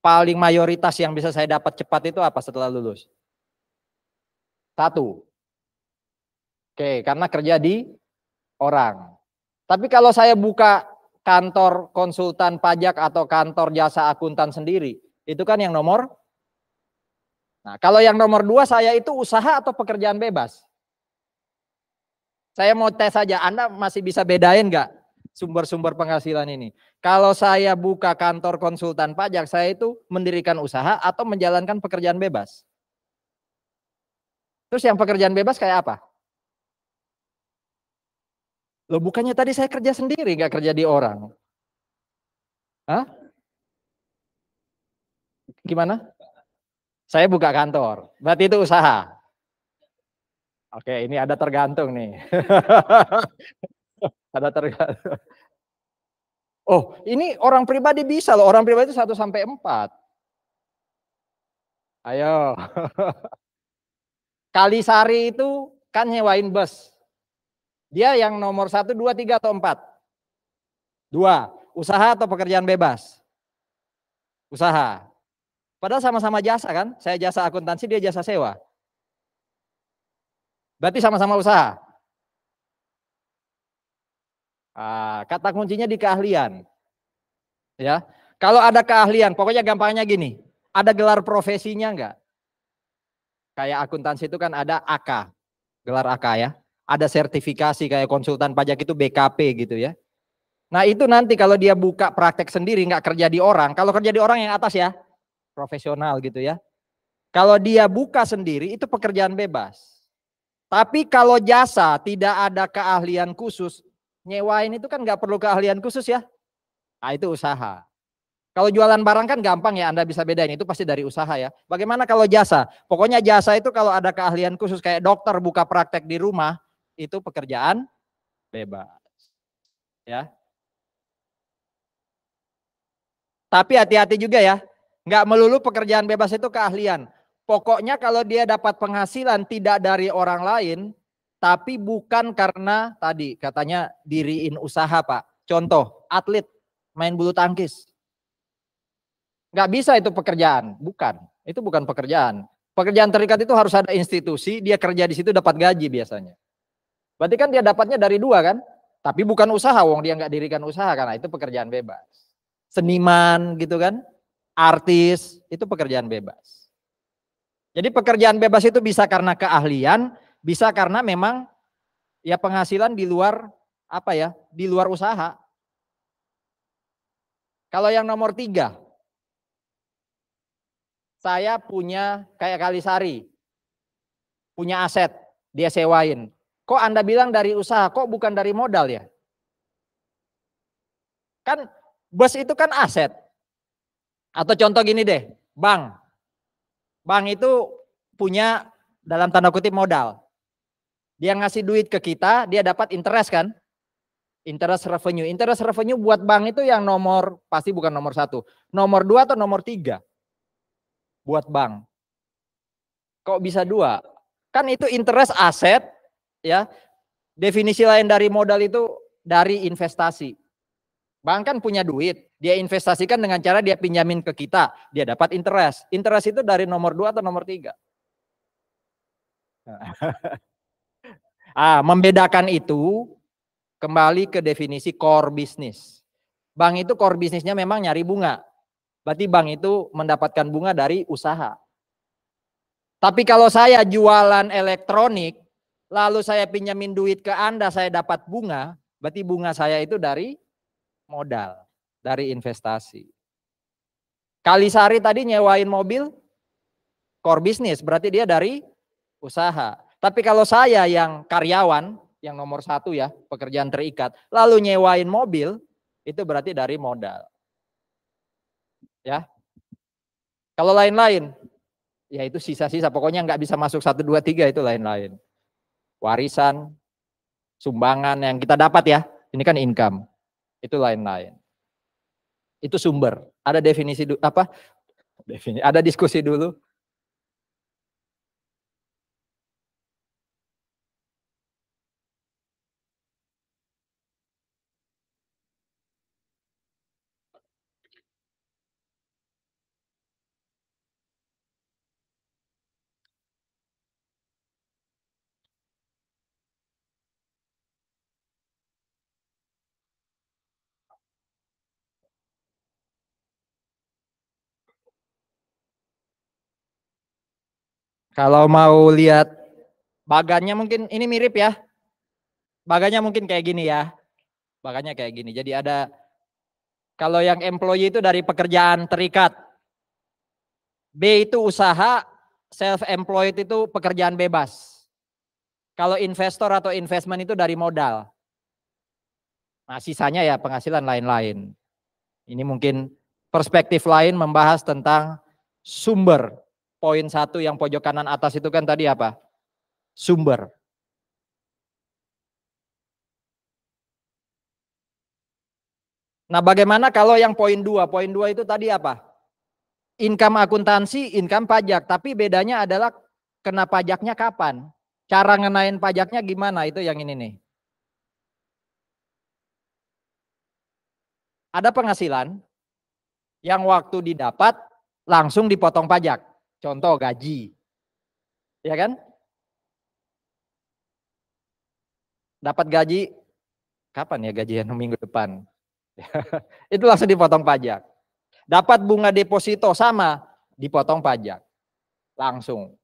paling mayoritas yang bisa saya dapat cepat itu apa setelah lulus? Satu. Oke, karena kerja di orang. Tapi kalau saya buka kantor konsultan pajak atau kantor jasa akuntan sendiri, itu kan yang nomor. Nah, kalau yang nomor dua saya itu usaha atau pekerjaan bebas? Saya mau tes saja, Anda masih bisa bedain nggak sumber-sumber penghasilan ini? Kalau saya buka kantor konsultan pajak, saya itu mendirikan usaha atau menjalankan pekerjaan bebas. Terus yang pekerjaan bebas kayak apa? Loh bukannya tadi saya kerja sendiri, nggak kerja di orang. Hah? Gimana? Saya buka kantor, berarti itu usaha. Oke, ini ada tergantung nih. ada tergantung. Oh, ini orang pribadi bisa loh. Orang pribadi itu satu sampai empat. Ayo. Kalisari itu kan nyewain bus. Dia yang nomor satu, dua, tiga atau empat. Dua, Usaha atau pekerjaan bebas? Usaha. Padahal sama-sama jasa kan? Saya jasa akuntansi, dia jasa sewa. Berarti sama-sama usaha. Ah, kata kuncinya di keahlian. Ya. Kalau ada keahlian, pokoknya gampangnya gini. Ada gelar profesinya enggak? Kayak akuntansi itu kan ada AK, gelar AK ya. Ada sertifikasi kayak konsultan pajak itu BKP gitu ya. Nah itu nanti kalau dia buka praktek sendiri nggak kerja di orang. Kalau kerja di orang yang atas ya, profesional gitu ya. Kalau dia buka sendiri itu pekerjaan bebas. Tapi kalau jasa tidak ada keahlian khusus, nyewain itu kan nggak perlu keahlian khusus ya. Nah, itu usaha. Kalau jualan barang kan gampang ya, Anda bisa bedain. Itu pasti dari usaha ya. Bagaimana kalau jasa? Pokoknya jasa itu kalau ada keahlian khusus kayak dokter buka praktek di rumah, itu pekerjaan bebas. Ya. Tapi hati-hati juga ya. Nggak melulu pekerjaan bebas itu keahlian. Pokoknya kalau dia dapat penghasilan tidak dari orang lain, tapi bukan karena tadi katanya diriin usaha Pak. Contoh, atlet main bulu tangkis. nggak bisa itu pekerjaan, bukan. Itu bukan pekerjaan. Pekerjaan terikat itu harus ada institusi, dia kerja di situ dapat gaji biasanya. Berarti kan dia dapatnya dari dua kan? Tapi bukan usaha, wong dia nggak dirikan usaha karena itu pekerjaan bebas. Seniman gitu kan, artis itu pekerjaan bebas. Jadi pekerjaan bebas itu bisa karena keahlian, bisa karena memang ya penghasilan di luar apa ya, di luar usaha. Kalau yang nomor tiga, saya punya kayak Kalisari, punya aset, dia sewain. Kok Anda bilang dari usaha, kok bukan dari modal ya? Kan bus itu kan aset. Atau contoh gini deh, bank bank itu punya dalam tanda kutip modal. Dia ngasih duit ke kita, dia dapat interest kan? Interest revenue. Interest revenue buat bank itu yang nomor, pasti bukan nomor satu. Nomor dua atau nomor tiga? Buat bank. Kok bisa dua? Kan itu interest aset, ya. Definisi lain dari modal itu dari investasi. Bank kan punya duit, dia investasikan dengan cara dia pinjamin ke kita, dia dapat interest. Interest itu dari nomor dua atau nomor tiga. ah, membedakan itu kembali ke definisi core bisnis. Bank itu core bisnisnya memang nyari bunga. Berarti bank itu mendapatkan bunga dari usaha. Tapi kalau saya jualan elektronik, lalu saya pinjamin duit ke Anda, saya dapat bunga, berarti bunga saya itu dari modal dari investasi. Kalisari tadi nyewain mobil, core bisnis, berarti dia dari usaha. Tapi kalau saya yang karyawan, yang nomor satu ya, pekerjaan terikat, lalu nyewain mobil, itu berarti dari modal. Ya, kalau lain-lain, ya itu sisa-sisa, pokoknya nggak bisa masuk satu dua tiga itu lain-lain. Warisan, sumbangan yang kita dapat ya, ini kan income. Itu lain-lain. Itu sumber. Ada definisi apa? Definisi. ada diskusi dulu Kalau mau lihat bagannya mungkin ini mirip ya. Bagannya mungkin kayak gini ya. Bagannya kayak gini. Jadi ada kalau yang employee itu dari pekerjaan terikat. B itu usaha, self employed itu pekerjaan bebas. Kalau investor atau investment itu dari modal. Nah, sisanya ya penghasilan lain-lain. Ini mungkin perspektif lain membahas tentang sumber poin satu yang pojok kanan atas itu kan tadi apa? Sumber. Nah bagaimana kalau yang poin dua? Poin dua itu tadi apa? Income akuntansi, income pajak. Tapi bedanya adalah kena pajaknya kapan? Cara ngenain pajaknya gimana? Itu yang ini nih. Ada penghasilan yang waktu didapat langsung dipotong pajak. Contoh gaji. Ya kan? Dapat gaji kapan ya gajian minggu depan? itu langsung dipotong pajak. Dapat bunga deposito sama dipotong pajak. Langsung.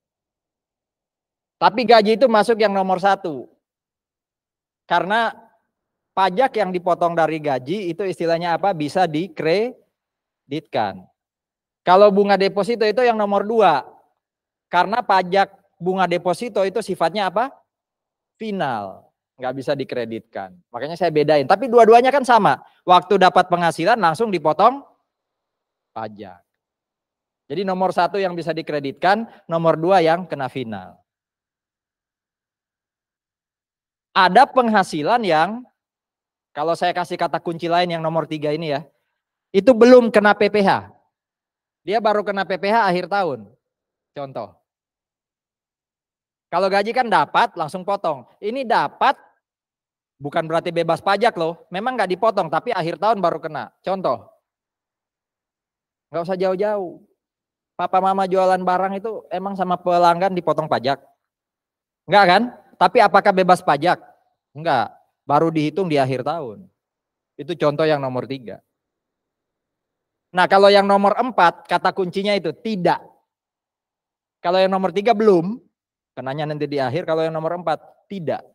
Tapi gaji itu masuk yang nomor satu. Karena pajak yang dipotong dari gaji itu istilahnya apa? Bisa dikreditkan. Kalau bunga deposito itu yang nomor dua. Karena pajak bunga deposito itu sifatnya apa? Final. Nggak bisa dikreditkan. Makanya saya bedain. Tapi dua-duanya kan sama. Waktu dapat penghasilan langsung dipotong pajak. Jadi nomor satu yang bisa dikreditkan, nomor dua yang kena final. Ada penghasilan yang, kalau saya kasih kata kunci lain yang nomor tiga ini ya, itu belum kena PPH. Dia baru kena PPh akhir tahun. Contoh. Kalau gaji kan dapat langsung potong. Ini dapat bukan berarti bebas pajak loh. Memang nggak dipotong tapi akhir tahun baru kena. Contoh. Nggak usah jauh-jauh. Papa mama jualan barang itu emang sama pelanggan dipotong pajak. Enggak kan? Tapi apakah bebas pajak? Enggak. Baru dihitung di akhir tahun. Itu contoh yang nomor tiga. Nah kalau yang nomor empat kata kuncinya itu tidak. Kalau yang nomor tiga belum, kenanya nanti di akhir. Kalau yang nomor empat tidak.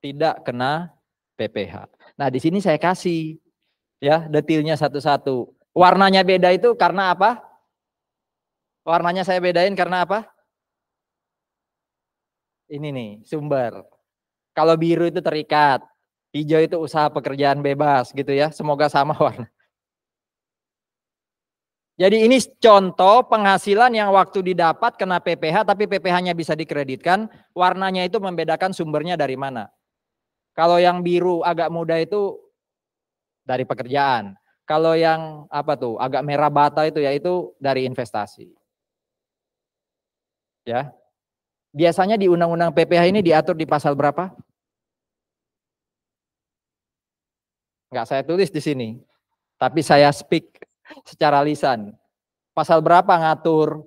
Tidak kena PPH. Nah di sini saya kasih ya detailnya satu-satu. Warnanya beda itu karena apa? Warnanya saya bedain karena apa? Ini nih sumber. Kalau biru itu terikat, hijau itu usaha pekerjaan bebas gitu ya. Semoga sama warna. Jadi ini contoh penghasilan yang waktu didapat kena PPH tapi PPH-nya bisa dikreditkan. Warnanya itu membedakan sumbernya dari mana. Kalau yang biru agak muda itu dari pekerjaan. Kalau yang apa tuh agak merah bata itu yaitu dari investasi. Ya. Biasanya di undang-undang PPH ini diatur di pasal berapa? Enggak saya tulis di sini. Tapi saya speak secara lisan. Pasal berapa ngatur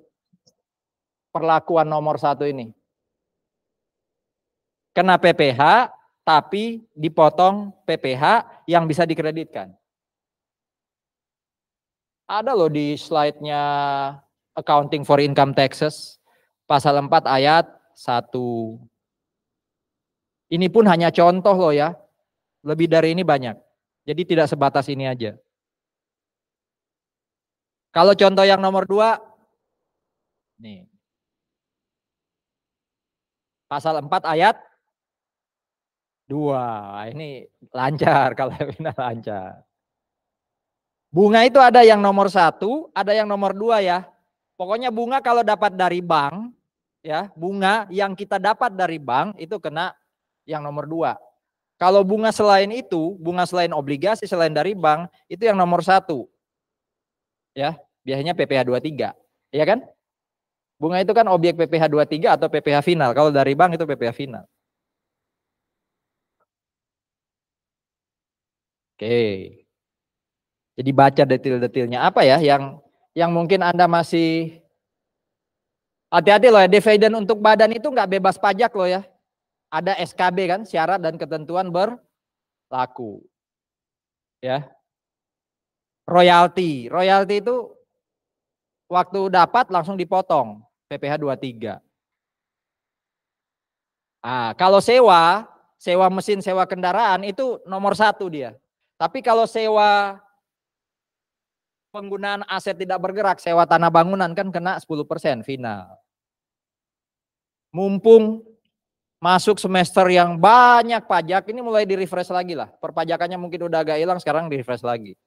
perlakuan nomor satu ini? Kena PPH, tapi dipotong PPH yang bisa dikreditkan. Ada loh di slide-nya Accounting for Income Taxes, pasal 4 ayat 1. Ini pun hanya contoh loh ya, lebih dari ini banyak. Jadi tidak sebatas ini aja. Kalau contoh yang nomor dua, nih. Pasal 4 ayat 2. Ini lancar kalau ini lancar. Bunga itu ada yang nomor satu, ada yang nomor dua ya. Pokoknya bunga kalau dapat dari bank, ya bunga yang kita dapat dari bank itu kena yang nomor dua. Kalau bunga selain itu, bunga selain obligasi, selain dari bank, itu yang nomor satu ya biasanya PPh 23 ya kan bunga itu kan objek PPh 23 atau PPh final kalau dari bank itu PPh final Oke. Jadi baca detail-detailnya apa ya yang yang mungkin Anda masih hati-hati loh ya dividen untuk badan itu nggak bebas pajak loh ya. Ada SKB kan syarat dan ketentuan berlaku. Ya royalti. Royalti itu waktu dapat langsung dipotong PPh 23. Ah, kalau sewa, sewa mesin, sewa kendaraan itu nomor satu dia. Tapi kalau sewa penggunaan aset tidak bergerak, sewa tanah bangunan kan kena 10% final. Mumpung masuk semester yang banyak pajak, ini mulai di refresh lagi lah. Perpajakannya mungkin udah agak hilang, sekarang di refresh lagi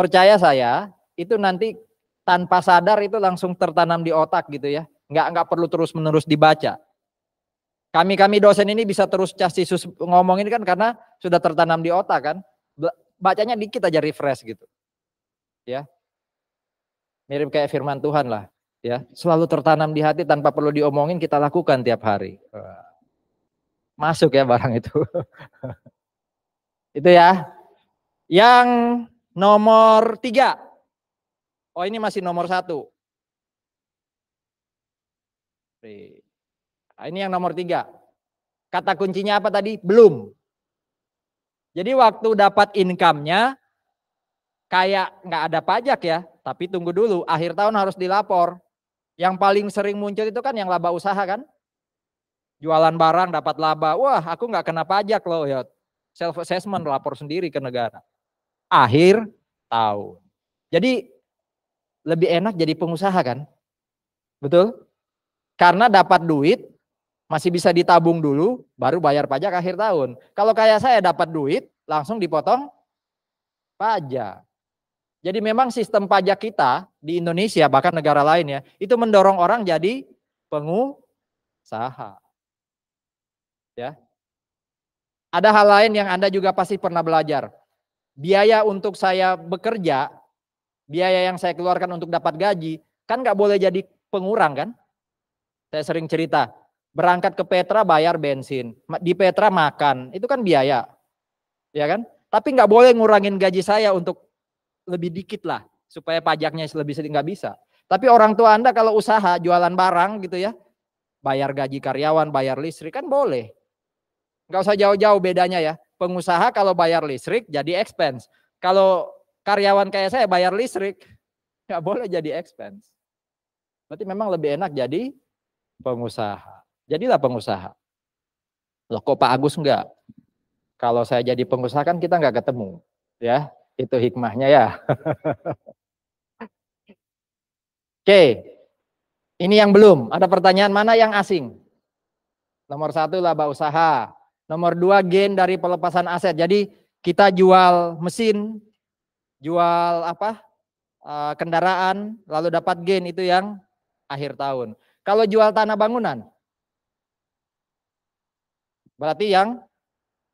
percaya saya itu nanti tanpa sadar itu langsung tertanam di otak gitu ya. Nggak nggak perlu terus menerus dibaca. Kami kami dosen ini bisa terus casisus ngomong ini kan karena sudah tertanam di otak kan. Bacanya dikit aja refresh gitu. Ya. Mirip kayak firman Tuhan lah, ya. Selalu tertanam di hati tanpa perlu diomongin kita lakukan tiap hari. Masuk ya barang itu. itu ya. Yang Nomor tiga. Oh ini masih nomor satu. Nah, ini yang nomor tiga. Kata kuncinya apa tadi? Belum. Jadi waktu dapat income-nya kayak nggak ada pajak ya, tapi tunggu dulu akhir tahun harus dilapor. Yang paling sering muncul itu kan yang laba usaha kan? Jualan barang dapat laba, wah aku nggak kena pajak loh ya. Self assessment lapor sendiri ke negara akhir tahun. Jadi lebih enak jadi pengusaha kan? Betul? Karena dapat duit masih bisa ditabung dulu baru bayar pajak akhir tahun. Kalau kayak saya dapat duit langsung dipotong pajak. Jadi memang sistem pajak kita di Indonesia bahkan negara lain ya, itu mendorong orang jadi pengusaha. Ya. Ada hal lain yang Anda juga pasti pernah belajar biaya untuk saya bekerja, biaya yang saya keluarkan untuk dapat gaji, kan nggak boleh jadi pengurang kan? Saya sering cerita, berangkat ke Petra bayar bensin, di Petra makan, itu kan biaya, ya kan? Tapi nggak boleh ngurangin gaji saya untuk lebih dikit lah, supaya pajaknya lebih sedikit nggak bisa. Tapi orang tua anda kalau usaha jualan barang gitu ya, bayar gaji karyawan, bayar listrik kan boleh. Nggak usah jauh-jauh bedanya ya pengusaha kalau bayar listrik jadi expense. Kalau karyawan kayak saya bayar listrik, nggak boleh jadi expense. Berarti memang lebih enak jadi pengusaha. Jadilah pengusaha. Loh kok Pak Agus enggak? Kalau saya jadi pengusaha kan kita enggak ketemu. Ya, itu hikmahnya ya. Oke, ini yang belum. Ada pertanyaan mana yang asing? Nomor satu laba usaha. Nomor dua gain dari pelepasan aset. Jadi kita jual mesin, jual apa eh, kendaraan, lalu dapat gain itu yang akhir tahun. Kalau jual tanah bangunan, berarti yang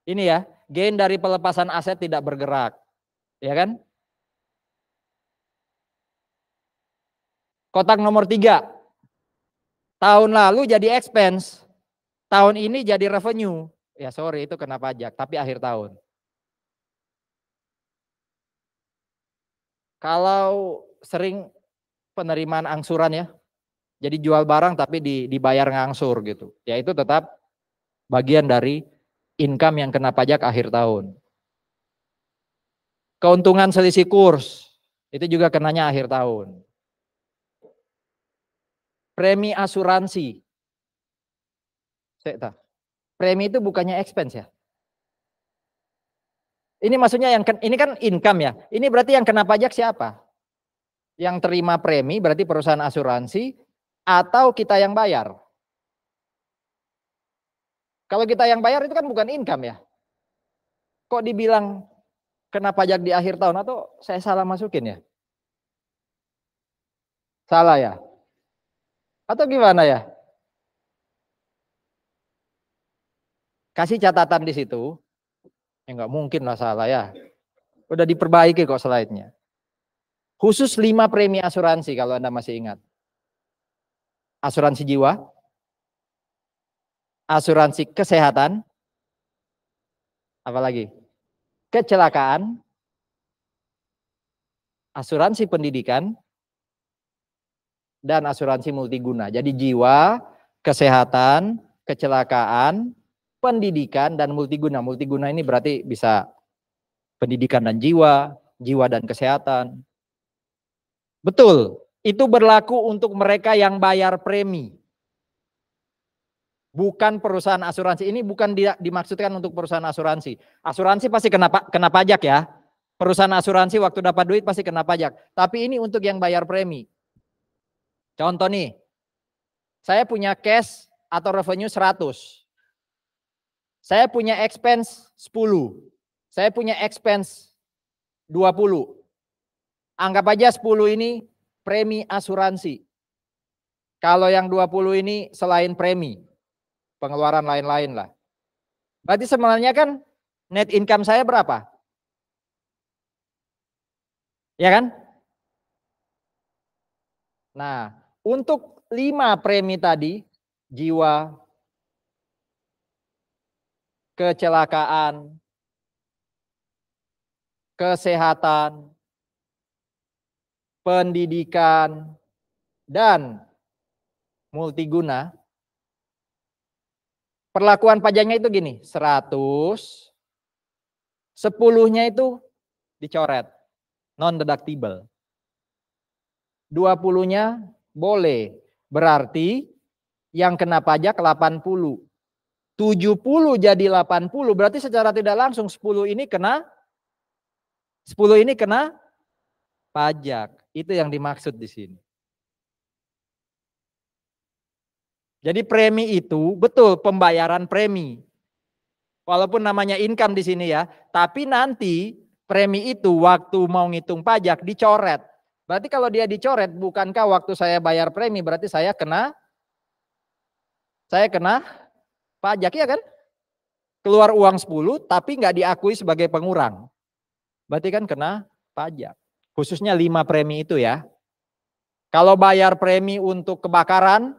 ini ya gain dari pelepasan aset tidak bergerak, ya kan? Kotak nomor tiga, tahun lalu jadi expense, tahun ini jadi revenue. Ya sorry itu kena pajak, tapi akhir tahun. Kalau sering penerimaan angsuran ya, jadi jual barang tapi dibayar ngangsur gitu. Ya itu tetap bagian dari income yang kena pajak akhir tahun. Keuntungan selisih kurs itu juga kenanya akhir tahun. Premi asuransi. Saya premi itu bukannya expense ya? Ini maksudnya yang ini kan income ya. Ini berarti yang kena pajak siapa? Yang terima premi berarti perusahaan asuransi atau kita yang bayar? Kalau kita yang bayar itu kan bukan income ya. Kok dibilang kena pajak di akhir tahun atau saya salah masukin ya? Salah ya? Atau gimana ya? Kasih catatan di situ. Ya nggak mungkin lah salah ya. Udah diperbaiki kok slide-nya. Khusus 5 premi asuransi kalau Anda masih ingat. Asuransi jiwa, asuransi kesehatan, apalagi kecelakaan, asuransi pendidikan, dan asuransi multiguna. Jadi jiwa, kesehatan, kecelakaan, pendidikan dan multiguna. Multiguna ini berarti bisa pendidikan dan jiwa, jiwa dan kesehatan. Betul, itu berlaku untuk mereka yang bayar premi. Bukan perusahaan asuransi. Ini bukan dimaksudkan untuk perusahaan asuransi. Asuransi pasti kenapa kena pajak ya. Perusahaan asuransi waktu dapat duit pasti kena pajak. Tapi ini untuk yang bayar premi. Contoh nih, saya punya cash atau revenue 100. Saya punya expense 10. Saya punya expense 20. Anggap aja 10 ini premi asuransi. Kalau yang 20 ini selain premi, pengeluaran lain-lain lah. Berarti sebenarnya kan net income saya berapa? Ya kan? Nah, untuk lima premi tadi, jiwa, kecelakaan, kesehatan, pendidikan, dan multiguna. Perlakuan pajaknya itu gini, 100, 10-nya itu dicoret, non-deductible. 20-nya boleh, berarti yang kena pajak 80 70 jadi 80 berarti secara tidak langsung 10 ini kena 10 ini kena pajak. Itu yang dimaksud di sini. Jadi premi itu betul pembayaran premi. Walaupun namanya income di sini ya, tapi nanti premi itu waktu mau ngitung pajak dicoret. Berarti kalau dia dicoret bukankah waktu saya bayar premi berarti saya kena saya kena pajak ya kan? Keluar uang 10 tapi nggak diakui sebagai pengurang. Berarti kan kena pajak. Khususnya 5 premi itu ya. Kalau bayar premi untuk kebakaran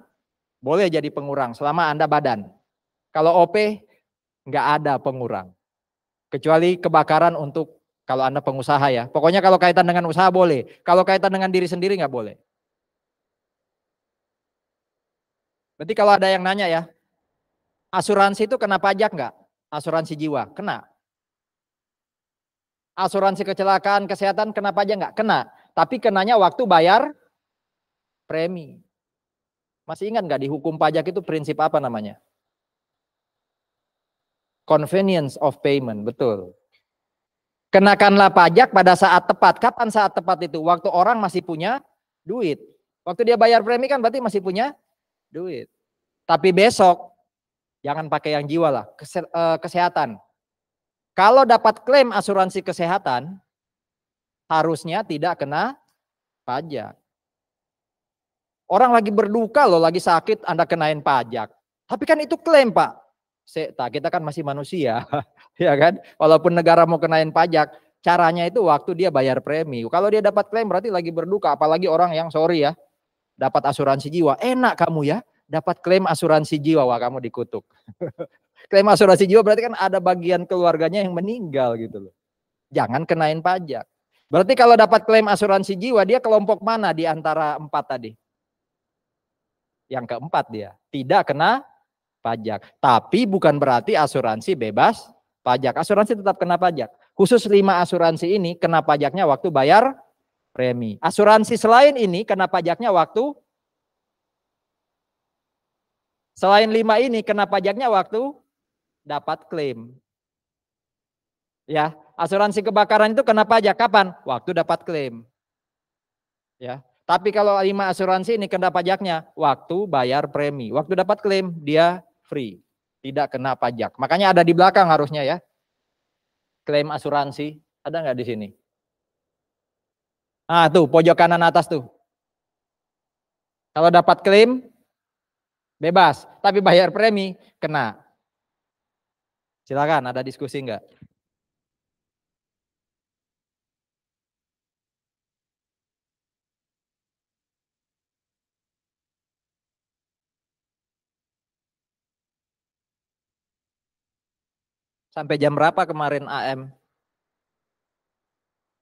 boleh jadi pengurang selama Anda badan. Kalau OP nggak ada pengurang. Kecuali kebakaran untuk kalau Anda pengusaha ya. Pokoknya kalau kaitan dengan usaha boleh. Kalau kaitan dengan diri sendiri nggak boleh. Berarti kalau ada yang nanya ya, Asuransi itu kena pajak nggak? Asuransi jiwa kena. Asuransi kecelakaan kesehatan kena pajak nggak? Kena. Tapi kenanya waktu bayar premi. Masih ingat nggak Dihukum pajak itu prinsip apa namanya? Convenience of payment, betul. Kenakanlah pajak pada saat tepat. Kapan saat tepat itu? Waktu orang masih punya duit. Waktu dia bayar premi kan berarti masih punya duit. Tapi besok Jangan pakai yang jiwa lah, eh, kesehatan. Kalau dapat klaim asuransi kesehatan, harusnya tidak kena pajak. Orang lagi berduka loh, lagi sakit, Anda kenain pajak. Tapi kan itu klaim Pak. Seta, kita kan masih manusia, ya kan? Walaupun negara mau kenain pajak, caranya itu waktu dia bayar premi. Kalau dia dapat klaim berarti lagi berduka, apalagi orang yang sorry ya, dapat asuransi jiwa. Enak kamu ya, dapat klaim asuransi jiwa, wah kamu dikutuk. klaim asuransi jiwa berarti kan ada bagian keluarganya yang meninggal gitu loh. Jangan kenain pajak. Berarti kalau dapat klaim asuransi jiwa, dia kelompok mana di antara empat tadi? Yang keempat dia, tidak kena pajak. Tapi bukan berarti asuransi bebas pajak. Asuransi tetap kena pajak. Khusus lima asuransi ini kena pajaknya waktu bayar premi. Asuransi selain ini kena pajaknya waktu Selain lima ini kena pajaknya waktu dapat klaim. Ya, asuransi kebakaran itu kena pajak kapan? Waktu dapat klaim. Ya, tapi kalau lima asuransi ini kena pajaknya waktu bayar premi, waktu dapat klaim dia free, tidak kena pajak. Makanya ada di belakang harusnya ya. Klaim asuransi ada nggak di sini? Ah tuh pojok kanan atas tuh. Kalau dapat klaim Bebas, tapi bayar premi kena. Silakan, ada diskusi enggak? Sampai jam berapa kemarin AM?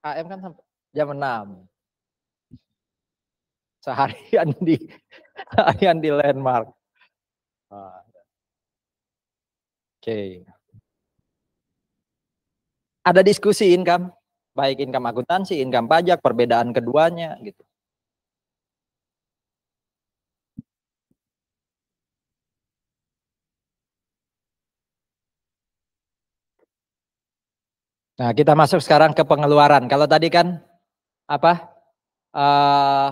AM kan sampai jam 6. Seharian di seharian di landmark. Ah, ya. Oke. Okay. Ada diskusi income, baik income akuntansi, income pajak, perbedaan keduanya gitu. Nah, kita masuk sekarang ke pengeluaran. Kalau tadi kan apa? Uh,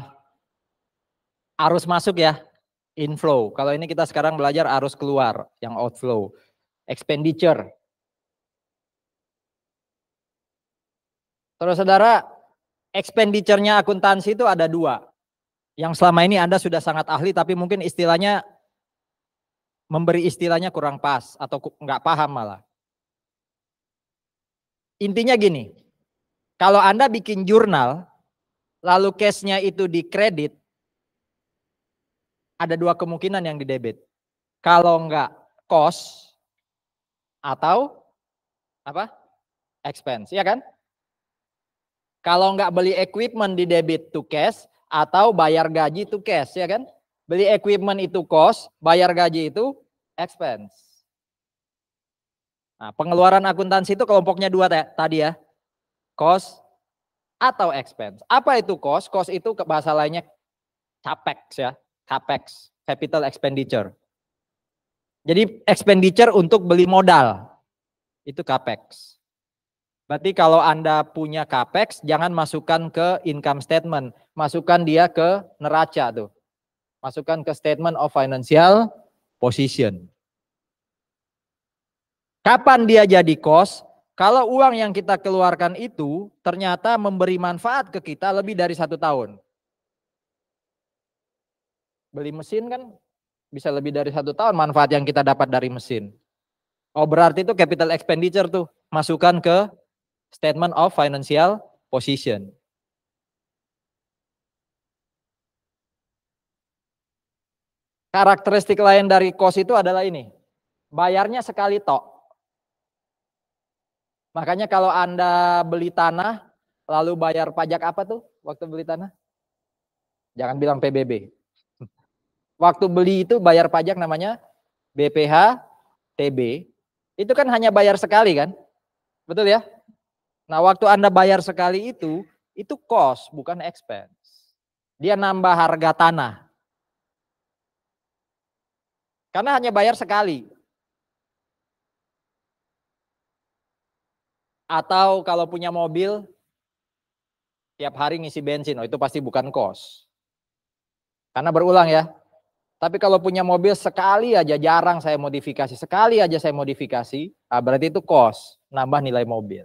arus masuk ya, inflow. Kalau ini kita sekarang belajar arus keluar yang outflow. Expenditure. Saudara-saudara, expenditure-nya akuntansi itu ada dua. Yang selama ini Anda sudah sangat ahli tapi mungkin istilahnya memberi istilahnya kurang pas atau nggak paham malah. Intinya gini, kalau Anda bikin jurnal, lalu cashnya itu di kredit, ada dua kemungkinan yang di debit. Kalau enggak cost atau apa? expense, ya kan? Kalau enggak beli equipment di debit to cash atau bayar gaji to cash, ya kan? Beli equipment itu cost, bayar gaji itu expense. Nah, pengeluaran akuntansi itu kelompoknya dua tadi ya. Cost atau expense. Apa itu cost? Cost itu bahasa lainnya capex ya capex, capital expenditure. Jadi expenditure untuk beli modal itu capex. Berarti kalau Anda punya capex jangan masukkan ke income statement, masukkan dia ke neraca tuh. Masukkan ke statement of financial position. Kapan dia jadi cost? Kalau uang yang kita keluarkan itu ternyata memberi manfaat ke kita lebih dari satu tahun beli mesin kan bisa lebih dari satu tahun manfaat yang kita dapat dari mesin. Oh berarti itu capital expenditure tuh masukkan ke statement of financial position. Karakteristik lain dari cost itu adalah ini. Bayarnya sekali tok. Makanya kalau Anda beli tanah lalu bayar pajak apa tuh waktu beli tanah? Jangan bilang PBB. Waktu beli itu bayar pajak namanya BPH TB. Itu kan hanya bayar sekali kan? Betul ya? Nah, waktu Anda bayar sekali itu, itu cost bukan expense. Dia nambah harga tanah. Karena hanya bayar sekali. Atau kalau punya mobil, tiap hari ngisi bensin, oh itu pasti bukan cost. Karena berulang ya, tapi kalau punya mobil sekali aja jarang saya modifikasi, sekali aja saya modifikasi, ah berarti itu kos, nambah nilai mobil.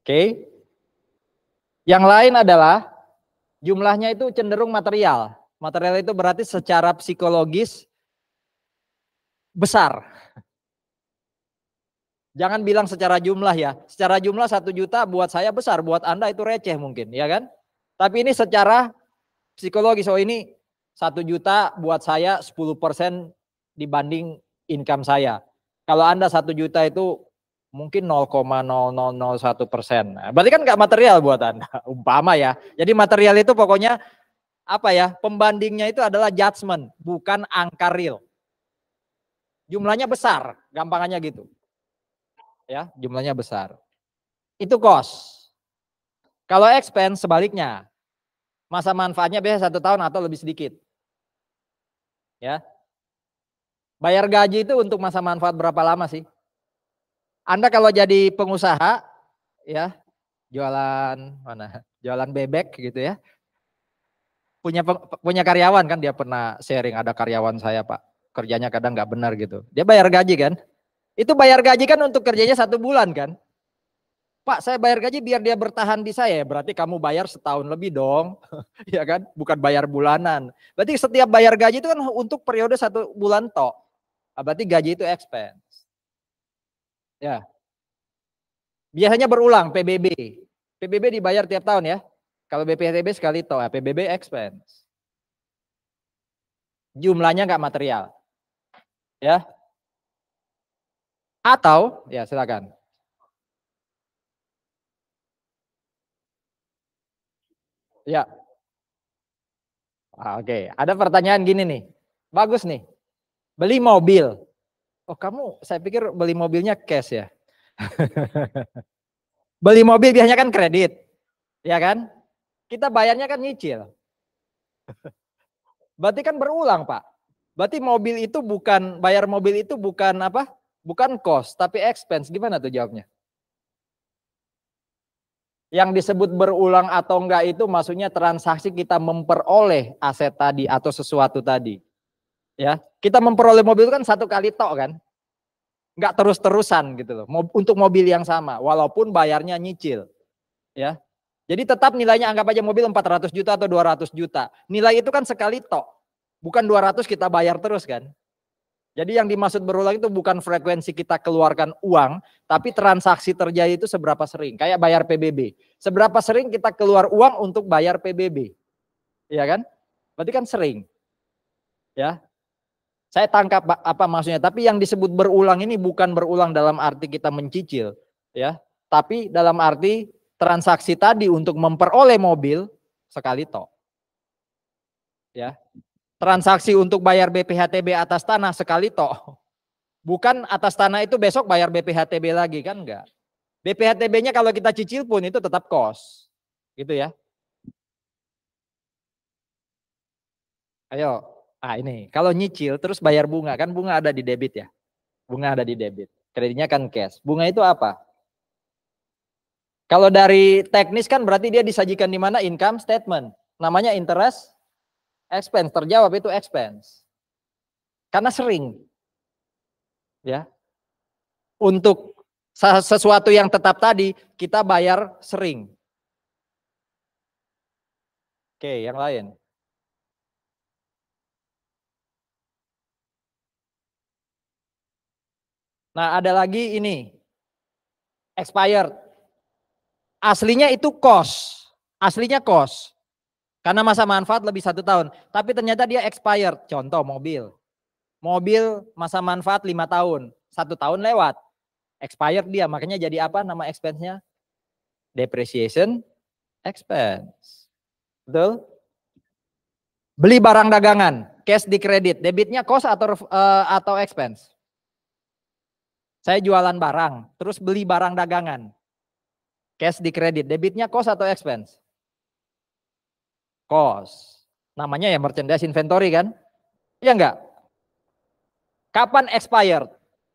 Oke. Okay? Yang lain adalah jumlahnya itu cenderung material. Material itu berarti secara psikologis besar. Jangan bilang secara jumlah ya. Secara jumlah satu juta buat saya besar, buat Anda itu receh mungkin, ya kan? Tapi ini secara psikologis, oh ini satu juta buat saya 10% dibanding income saya. Kalau Anda satu juta itu mungkin 0,0001 persen. Nah, berarti kan nggak material buat Anda, umpama ya. Jadi material itu pokoknya apa ya, pembandingnya itu adalah judgement, bukan angka real. Jumlahnya besar, gampangannya gitu. Ya, jumlahnya besar. Itu cost. Kalau expense sebaliknya, Masa manfaatnya biasa satu tahun atau lebih sedikit. Ya. Bayar gaji itu untuk masa manfaat berapa lama sih? Anda kalau jadi pengusaha, ya, jualan mana? Jualan bebek gitu ya. Punya punya karyawan kan dia pernah sharing ada karyawan saya pak kerjanya kadang nggak benar gitu. Dia bayar gaji kan? Itu bayar gaji kan untuk kerjanya satu bulan kan? Pak, saya bayar gaji biar dia bertahan di saya. Berarti kamu bayar setahun lebih dong. ya kan? Bukan bayar bulanan. Berarti setiap bayar gaji itu kan untuk periode satu bulan tok. Ah, berarti gaji itu expense. Ya. Biasanya berulang PBB. PBB dibayar tiap tahun ya. Kalau BPTB sekali tok, ah, PBB expense. Jumlahnya nggak material. Ya. Atau, ya silakan. Ya. Ah, oke, okay. ada pertanyaan gini nih. Bagus nih. Beli mobil. Oh, kamu saya pikir beli mobilnya cash ya. beli mobil biasanya kan kredit. Ya kan? Kita bayarnya kan nyicil. Berarti kan berulang, Pak. Berarti mobil itu bukan bayar mobil itu bukan apa? Bukan cost, tapi expense. Gimana tuh jawabnya? yang disebut berulang atau enggak itu maksudnya transaksi kita memperoleh aset tadi atau sesuatu tadi. Ya, kita memperoleh mobil itu kan satu kali tok kan? Enggak terus-terusan gitu loh. Untuk mobil yang sama walaupun bayarnya nyicil. Ya. Jadi tetap nilainya anggap aja mobil 400 juta atau 200 juta. Nilai itu kan sekali tok. Bukan 200 kita bayar terus kan? Jadi yang dimaksud berulang itu bukan frekuensi kita keluarkan uang, tapi transaksi terjadi itu seberapa sering. Kayak bayar PBB. Seberapa sering kita keluar uang untuk bayar PBB. Iya kan? Berarti kan sering. Ya. Saya tangkap apa maksudnya, tapi yang disebut berulang ini bukan berulang dalam arti kita mencicil, ya. Tapi dalam arti transaksi tadi untuk memperoleh mobil sekali tok. Ya transaksi untuk bayar BPHTB atas tanah sekali toh. Bukan atas tanah itu besok bayar BPHTB lagi kan enggak. BPHTB-nya kalau kita cicil pun itu tetap kos. Gitu ya. Ayo, ah ini kalau nyicil terus bayar bunga kan bunga ada di debit ya. Bunga ada di debit. Kreditnya kan cash. Bunga itu apa? Kalau dari teknis kan berarti dia disajikan di mana income statement. Namanya interest Expense terjawab itu expense. Karena sering. Ya. Untuk sesuatu yang tetap tadi kita bayar sering. Oke, yang lain. Nah, ada lagi ini. Expired. Aslinya itu cost. Aslinya cost. Karena masa manfaat lebih satu tahun. Tapi ternyata dia expired. Contoh mobil. Mobil masa manfaat lima tahun. Satu tahun lewat. Expired dia. Makanya jadi apa nama expense-nya? Depreciation expense. Betul? Beli barang dagangan. Cash di kredit. Debitnya cost atau, uh, atau expense? Saya jualan barang. Terus beli barang dagangan. Cash di kredit. Debitnya cost atau expense? Cost. Namanya ya merchandise inventory kan? Iya enggak? Kapan expired?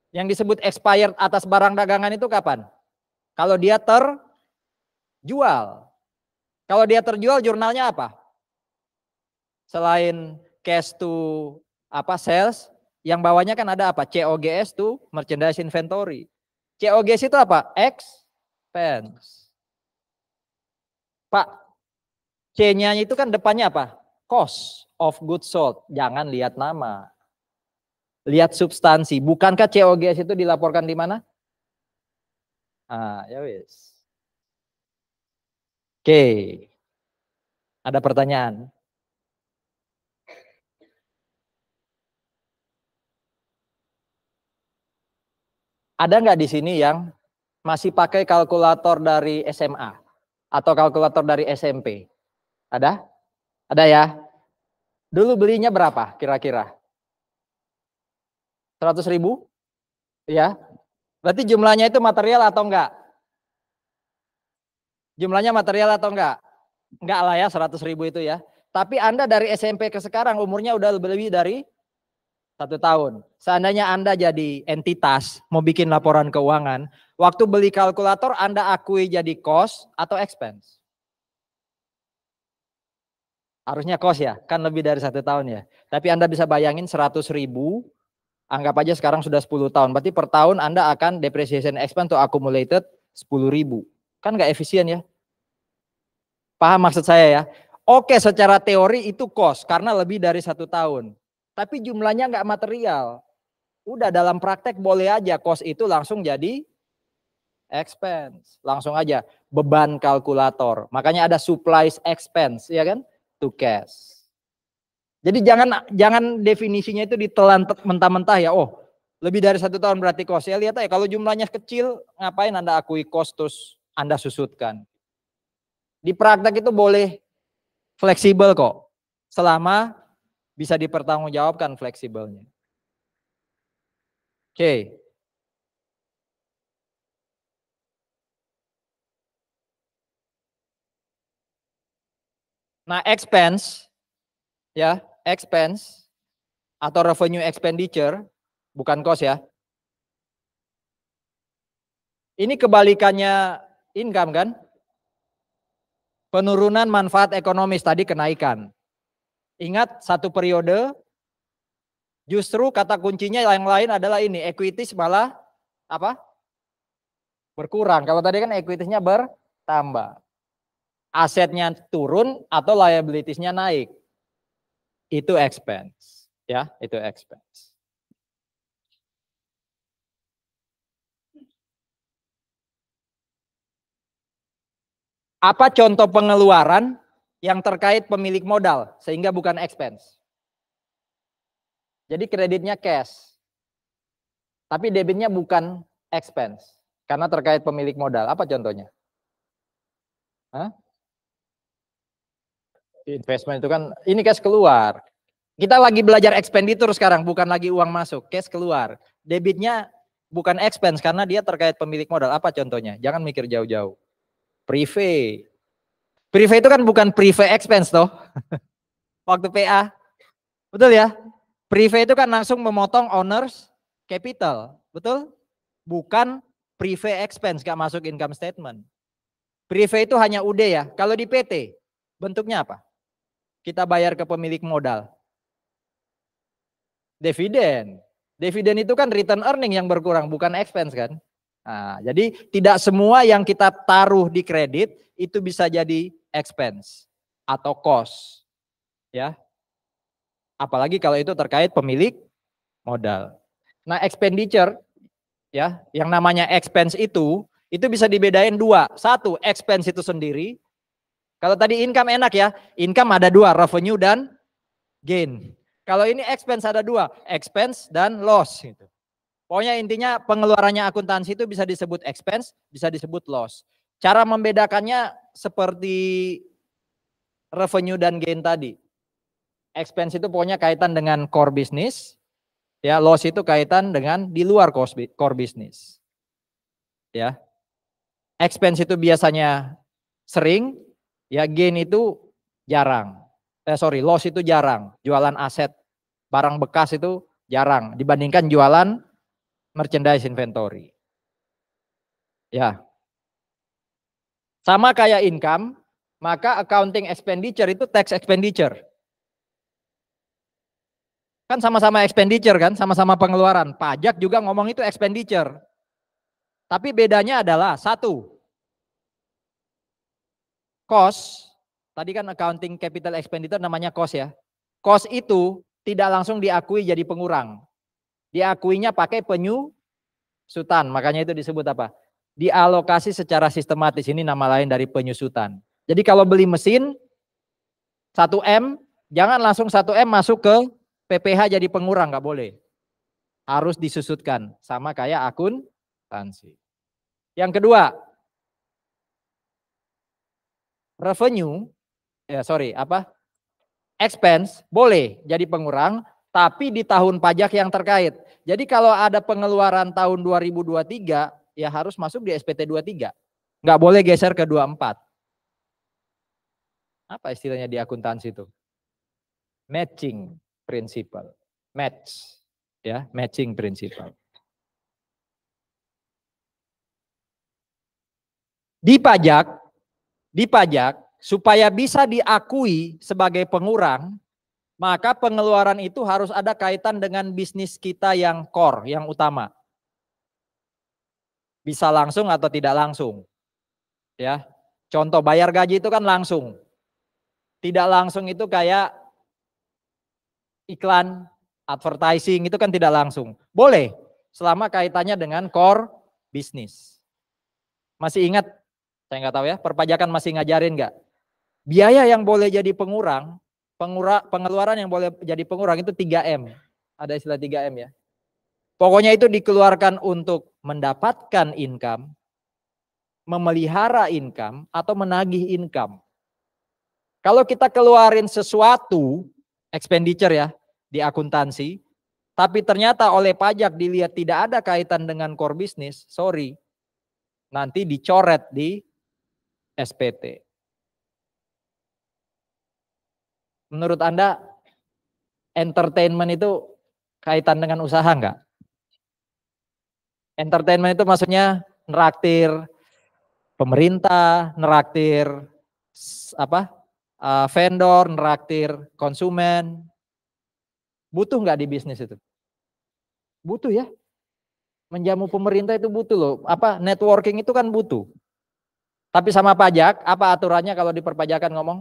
Yang disebut expired atas barang dagangan itu kapan? Kalau dia terjual. Kalau dia terjual jurnalnya apa? Selain cash to apa sales, yang bawahnya kan ada apa? COGS to merchandise inventory. COGS itu apa? Expense. Pak, C-nya itu kan depannya apa? Cost of goods sold. Jangan lihat nama. Lihat substansi. Bukankah COGS itu dilaporkan di mana? Ah, ya wis. Oke. Ada pertanyaan? Ada nggak di sini yang masih pakai kalkulator dari SMA atau kalkulator dari SMP? Ada? Ada ya? Dulu belinya berapa kira-kira? 100 ribu? Ya. Berarti jumlahnya itu material atau enggak? Jumlahnya material atau enggak? Enggak lah ya 100 ribu itu ya. Tapi Anda dari SMP ke sekarang umurnya udah lebih, lebih dari satu tahun. Seandainya Anda jadi entitas, mau bikin laporan keuangan, waktu beli kalkulator Anda akui jadi cost atau expense? harusnya kos ya, kan lebih dari satu tahun ya. Tapi Anda bisa bayangin 100 ribu, anggap aja sekarang sudah 10 tahun. Berarti per tahun Anda akan depreciation expense to accumulated 10 ribu. Kan nggak efisien ya. Paham maksud saya ya? Oke secara teori itu kos karena lebih dari satu tahun. Tapi jumlahnya nggak material. Udah dalam praktek boleh aja kos itu langsung jadi expense. Langsung aja beban kalkulator. Makanya ada supplies expense ya kan? to cash. Jadi jangan jangan definisinya itu ditelan mentah-mentah ya. Oh, lebih dari satu tahun berarti kos. Ya lihat ya. kalau jumlahnya kecil, ngapain Anda akui kos terus Anda susutkan. Di praktek itu boleh fleksibel kok. Selama bisa dipertanggungjawabkan fleksibelnya. Oke. Okay. Nah, expense ya, expense atau revenue expenditure bukan cost ya. Ini kebalikannya income kan? Penurunan manfaat ekonomis tadi kenaikan. Ingat satu periode justru kata kuncinya yang lain adalah ini equities malah apa? berkurang. Kalau tadi kan equities bertambah asetnya turun atau liabilitiesnya naik. Itu expense, ya, itu expense. Apa contoh pengeluaran yang terkait pemilik modal sehingga bukan expense? Jadi kreditnya cash. Tapi debitnya bukan expense karena terkait pemilik modal. Apa contohnya? Hah? investment itu kan ini cash keluar. Kita lagi belajar expenditure sekarang, bukan lagi uang masuk, cash keluar. Debitnya bukan expense karena dia terkait pemilik modal. Apa contohnya? Jangan mikir jauh-jauh. Prive. Prive itu kan bukan prive expense toh. Waktu PA. Betul ya? Prive itu kan langsung memotong owners capital. Betul? Bukan prive expense gak masuk income statement. Prive itu hanya UD ya. Kalau di PT bentuknya apa? kita bayar ke pemilik modal? Dividen. Dividen itu kan return earning yang berkurang, bukan expense kan? Nah, jadi tidak semua yang kita taruh di kredit itu bisa jadi expense atau cost. Ya. Apalagi kalau itu terkait pemilik modal. Nah, expenditure ya, yang namanya expense itu itu bisa dibedain dua. Satu, expense itu sendiri, kalau tadi income enak ya, income ada dua, revenue dan gain. Kalau ini expense ada dua, expense dan loss. Gitu. Pokoknya intinya pengeluarannya akuntansi itu bisa disebut expense, bisa disebut loss. Cara membedakannya seperti revenue dan gain tadi. Expense itu pokoknya kaitan dengan core business, ya loss itu kaitan dengan di luar core business. Ya. Expense itu biasanya sering, Ya gain itu jarang. Eh sorry, loss itu jarang. Jualan aset barang bekas itu jarang dibandingkan jualan merchandise inventory. Ya. Sama kayak income, maka accounting expenditure itu tax expenditure. Kan sama-sama expenditure kan, sama-sama pengeluaran. Pajak juga ngomong itu expenditure. Tapi bedanya adalah satu, cost, tadi kan accounting capital expenditure namanya cost ya. Cost itu tidak langsung diakui jadi pengurang. Diakuinya pakai penyu penyusutan, makanya itu disebut apa? Dialokasi secara sistematis, ini nama lain dari penyusutan. Jadi kalau beli mesin 1M, jangan langsung 1M masuk ke PPH jadi pengurang, nggak boleh. Harus disusutkan, sama kayak akun tansi. Yang kedua, revenue ya sorry apa expense boleh jadi pengurang tapi di tahun pajak yang terkait. Jadi kalau ada pengeluaran tahun 2023 ya harus masuk di SPT 23. Nggak boleh geser ke 24. Apa istilahnya di akuntansi itu? Matching principle. Match ya, matching principle. Di pajak di pajak supaya bisa diakui sebagai pengurang, maka pengeluaran itu harus ada kaitan dengan bisnis kita yang core, yang utama. Bisa langsung atau tidak langsung. Ya. Contoh bayar gaji itu kan langsung. Tidak langsung itu kayak iklan, advertising itu kan tidak langsung. Boleh selama kaitannya dengan core bisnis. Masih ingat saya nggak tahu ya, perpajakan masih ngajarin nggak? Biaya yang boleh jadi pengurang, pengura, pengeluaran yang boleh jadi pengurang itu 3M. Ada istilah 3M ya. Pokoknya itu dikeluarkan untuk mendapatkan income, memelihara income, atau menagih income. Kalau kita keluarin sesuatu, expenditure ya, di akuntansi, tapi ternyata oleh pajak dilihat tidak ada kaitan dengan core business, sorry, nanti dicoret di SPT. Menurut Anda entertainment itu kaitan dengan usaha enggak? Entertainment itu maksudnya neraktir pemerintah, neraktir apa? Eh, vendor, neraktir konsumen. Butuh nggak di bisnis itu? Butuh ya. Menjamu pemerintah itu butuh loh. Apa networking itu kan butuh. Tapi sama pajak, apa aturannya kalau diperpajakan ngomong?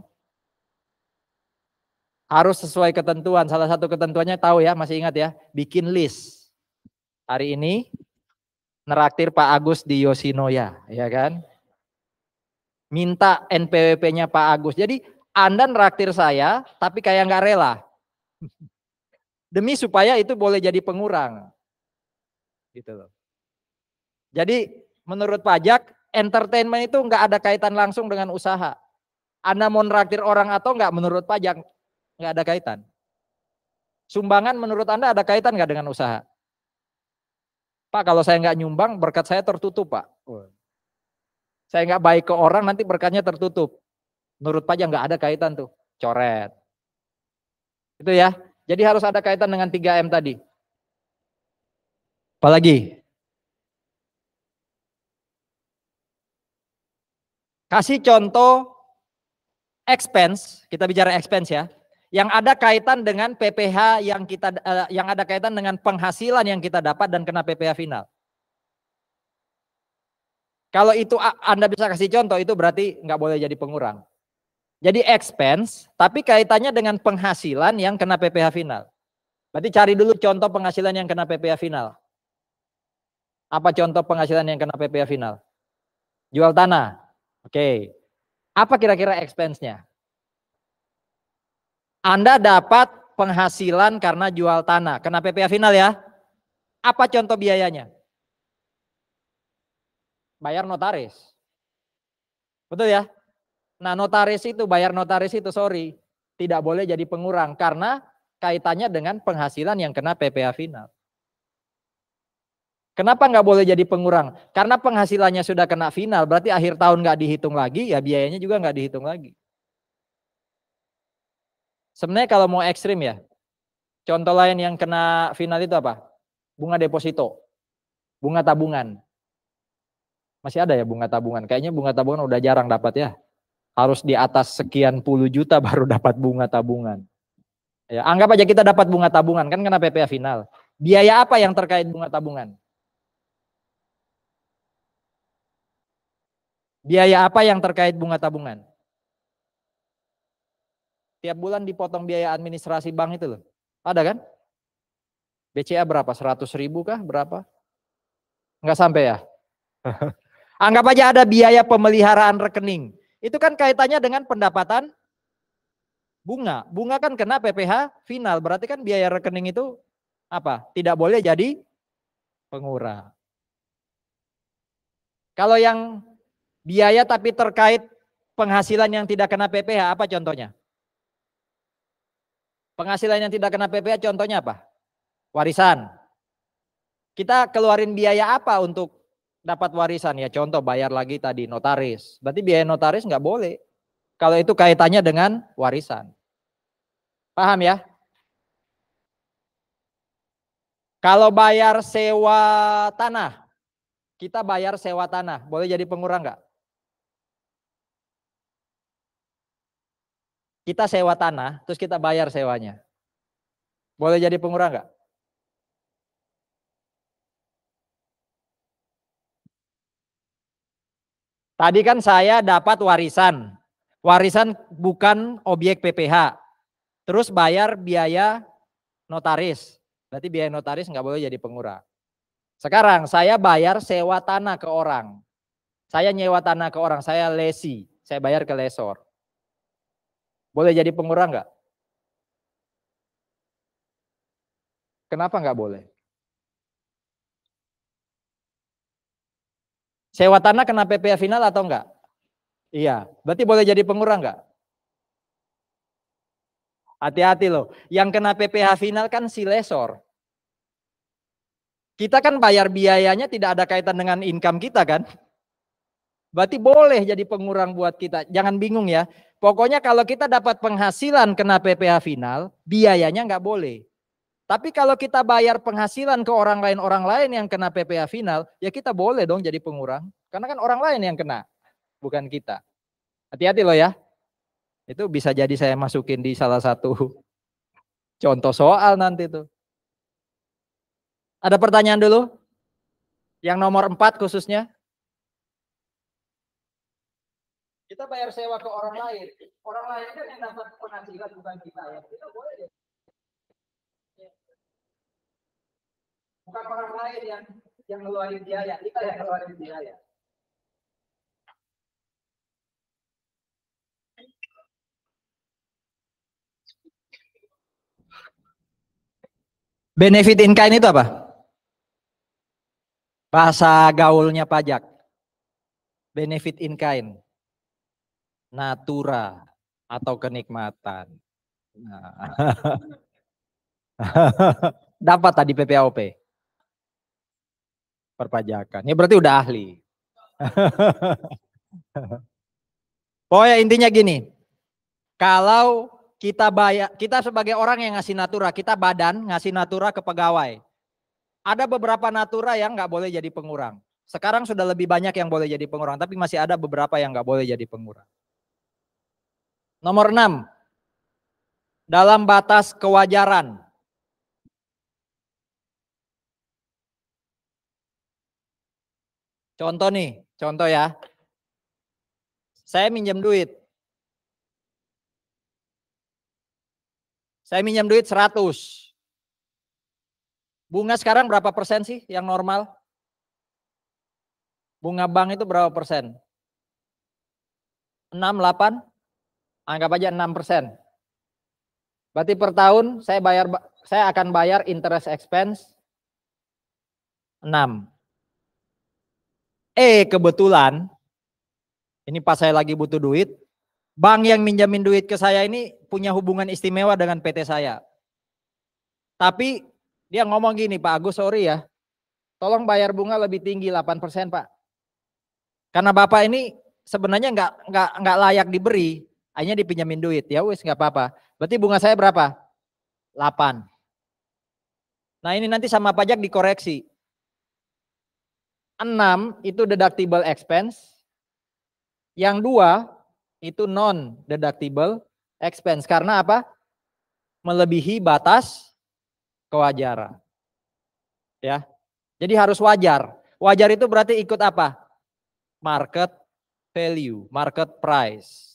Harus sesuai ketentuan. Salah satu ketentuannya tahu ya, masih ingat ya, bikin list. Hari ini neraktir Pak Agus di Yosinoya, ya kan? Minta NPWP-nya Pak Agus. Jadi Anda neraktir saya, tapi kayak nggak rela. Demi supaya itu boleh jadi pengurang. Gitu loh. Jadi menurut pajak entertainment itu nggak ada kaitan langsung dengan usaha. Anda mau neraktir orang atau nggak menurut pajak, nggak ada kaitan. Sumbangan menurut Anda ada kaitan nggak dengan usaha? Pak kalau saya nggak nyumbang berkat saya tertutup Pak. Saya nggak baik ke orang nanti berkatnya tertutup. Menurut pajak nggak ada kaitan tuh, coret. Itu ya. Jadi harus ada kaitan dengan 3M tadi. Apalagi Kasih contoh expense, kita bicara expense ya, yang ada kaitan dengan PPh yang kita eh, yang ada kaitan dengan penghasilan yang kita dapat dan kena PPh final. Kalau itu Anda bisa kasih contoh itu berarti nggak boleh jadi pengurang. Jadi expense tapi kaitannya dengan penghasilan yang kena PPh final. Berarti cari dulu contoh penghasilan yang kena PPh final. Apa contoh penghasilan yang kena PPh final? Jual tanah. Oke. Apa kira-kira expense-nya? Anda dapat penghasilan karena jual tanah. Kena PPA final ya. Apa contoh biayanya? Bayar notaris. Betul ya? Nah notaris itu, bayar notaris itu, sorry. Tidak boleh jadi pengurang karena kaitannya dengan penghasilan yang kena PPA final. Kenapa nggak boleh jadi pengurang? Karena penghasilannya sudah kena final, berarti akhir tahun nggak dihitung lagi, ya biayanya juga nggak dihitung lagi. Sebenarnya kalau mau ekstrim ya, contoh lain yang kena final itu apa? Bunga deposito, bunga tabungan. Masih ada ya bunga tabungan? Kayaknya bunga tabungan udah jarang dapat ya. Harus di atas sekian puluh juta baru dapat bunga tabungan. Ya, anggap aja kita dapat bunga tabungan, kan kena PPA final. Biaya apa yang terkait bunga tabungan? Biaya apa yang terkait bunga tabungan? Tiap bulan dipotong biaya administrasi bank itu loh. Ada kan? BCA berapa? 100 ribu kah? Berapa? Enggak sampai ya? Anggap aja ada biaya pemeliharaan rekening. Itu kan kaitannya dengan pendapatan bunga. Bunga kan kena PPH final. Berarti kan biaya rekening itu apa? Tidak boleh jadi pengurang. Kalau yang biaya tapi terkait penghasilan yang tidak kena PPh, apa contohnya? Penghasilan yang tidak kena PPh contohnya apa? Warisan. Kita keluarin biaya apa untuk dapat warisan? Ya contoh bayar lagi tadi notaris. Berarti biaya notaris nggak boleh. Kalau itu kaitannya dengan warisan. Paham ya? Kalau bayar sewa tanah, kita bayar sewa tanah, boleh jadi pengurang nggak? kita sewa tanah, terus kita bayar sewanya. Boleh jadi pengurang nggak? Tadi kan saya dapat warisan. Warisan bukan objek PPH. Terus bayar biaya notaris. Berarti biaya notaris nggak boleh jadi pengurang. Sekarang saya bayar sewa tanah ke orang. Saya nyewa tanah ke orang, saya lesi. Saya bayar ke lesor. Boleh jadi pengurang nggak? Kenapa nggak boleh? Sewa tanah kena PPH final atau enggak? Iya, berarti boleh jadi pengurang enggak? Hati-hati loh, yang kena PPH final kan si lesor. Kita kan bayar biayanya tidak ada kaitan dengan income kita kan? Berarti boleh jadi pengurang buat kita. Jangan bingung ya. Pokoknya kalau kita dapat penghasilan kena PPH final, biayanya nggak boleh. Tapi kalau kita bayar penghasilan ke orang lain, orang lain yang kena PPH final, ya kita boleh dong jadi pengurang. Karena kan orang lain yang kena, bukan kita. Hati-hati loh ya. Itu bisa jadi saya masukin di salah satu contoh soal nanti tuh. Ada pertanyaan dulu? Yang nomor empat khususnya? Kita bayar sewa ke orang lain. Orang lain kan yang dapat penghasilan bukan kita ya. Kita boleh Bukan orang lain yang yang ngeluarin biaya, kita yang ngeluarin biaya. Benefit in kind itu apa? Bahasa gaulnya pajak. Benefit in kind natura atau kenikmatan. Nah. Dapat tadi PPOP? Perpajakan. Ini ya, berarti udah ahli. ya intinya gini. Kalau kita bayar, kita sebagai orang yang ngasih natura, kita badan ngasih natura ke pegawai. Ada beberapa natura yang nggak boleh jadi pengurang. Sekarang sudah lebih banyak yang boleh jadi pengurang, tapi masih ada beberapa yang nggak boleh jadi pengurang. Nomor enam, dalam batas kewajaran. Contoh nih, contoh ya. Saya minjam duit. Saya minjam duit 100. Bunga sekarang berapa persen sih yang normal? Bunga bank itu berapa persen? 6, 8? anggap aja 6 Berarti per tahun saya bayar saya akan bayar interest expense 6. Eh kebetulan ini pas saya lagi butuh duit, bank yang minjamin duit ke saya ini punya hubungan istimewa dengan PT saya. Tapi dia ngomong gini, Pak Agus sorry ya, tolong bayar bunga lebih tinggi 8 persen Pak. Karena Bapak ini sebenarnya nggak nggak nggak layak diberi, hanya dipinjamin duit. Ya wis nggak apa-apa. Berarti bunga saya berapa? 8. Nah ini nanti sama pajak dikoreksi. 6 itu deductible expense. Yang dua itu non deductible expense. Karena apa? Melebihi batas kewajaran. Ya. Jadi harus wajar. Wajar itu berarti ikut apa? Market value, market price.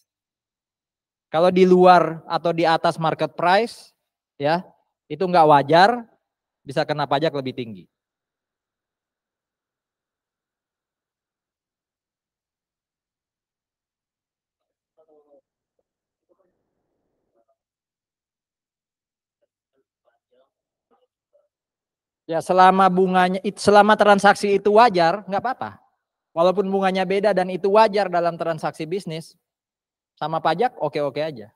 Kalau di luar atau di atas market price, ya itu nggak wajar, bisa kena pajak lebih tinggi. Ya selama bunganya, selama transaksi itu wajar, nggak apa-apa. Walaupun bunganya beda dan itu wajar dalam transaksi bisnis, sama pajak oke-oke aja.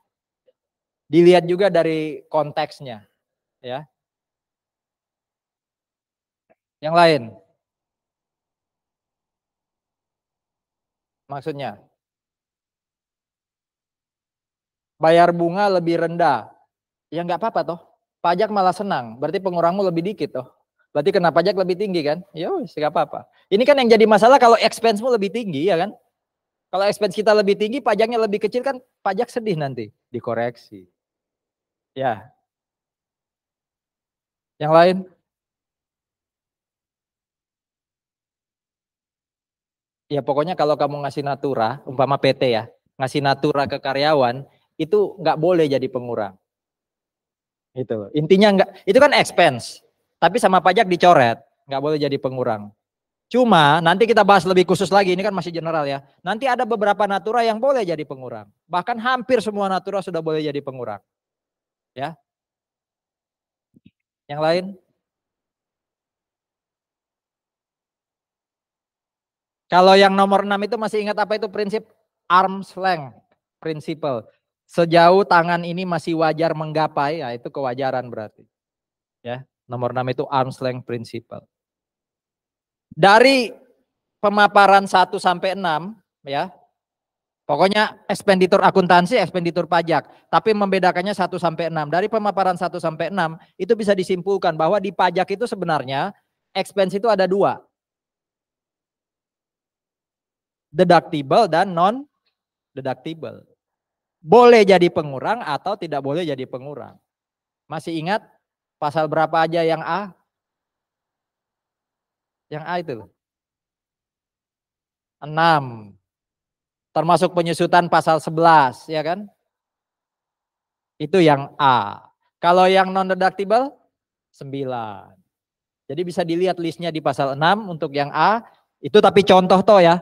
Dilihat juga dari konteksnya, ya. Yang lain. Maksudnya bayar bunga lebih rendah. Ya nggak apa-apa toh. Pajak malah senang, berarti pengurangmu lebih dikit toh. Berarti kena pajak lebih tinggi kan? Ya sih nggak apa-apa. Ini kan yang jadi masalah kalau expensemu lebih tinggi ya kan? Kalau expense kita lebih tinggi, pajaknya lebih kecil kan pajak sedih nanti, dikoreksi. Ya. Yang lain? Ya pokoknya kalau kamu ngasih natura, umpama PT ya, ngasih natura ke karyawan, itu nggak boleh jadi pengurang. Itu intinya nggak, itu kan expense, tapi sama pajak dicoret, nggak boleh jadi pengurang. Cuma nanti kita bahas lebih khusus lagi, ini kan masih general ya. Nanti ada beberapa natura yang boleh jadi pengurang. Bahkan hampir semua natura sudah boleh jadi pengurang. Ya. Yang lain? Kalau yang nomor 6 itu masih ingat apa itu prinsip arm's length principle. Sejauh tangan ini masih wajar menggapai, ya itu kewajaran berarti. Ya, nomor 6 itu arm's length principle. Dari pemaparan 1 sampai 6 ya. Pokoknya ekspenditur akuntansi, ekspenditur pajak, tapi membedakannya 1 sampai 6. Dari pemaparan 1 sampai 6 itu bisa disimpulkan bahwa di pajak itu sebenarnya expense itu ada dua. Deductible dan non deductible. Boleh jadi pengurang atau tidak boleh jadi pengurang. Masih ingat pasal berapa aja yang A? Yang A itu. enam Termasuk penyusutan pasal 11, ya kan? Itu yang A. Kalau yang non deductible 9. Jadi bisa dilihat listnya di pasal 6 untuk yang A, itu tapi contoh toh ya.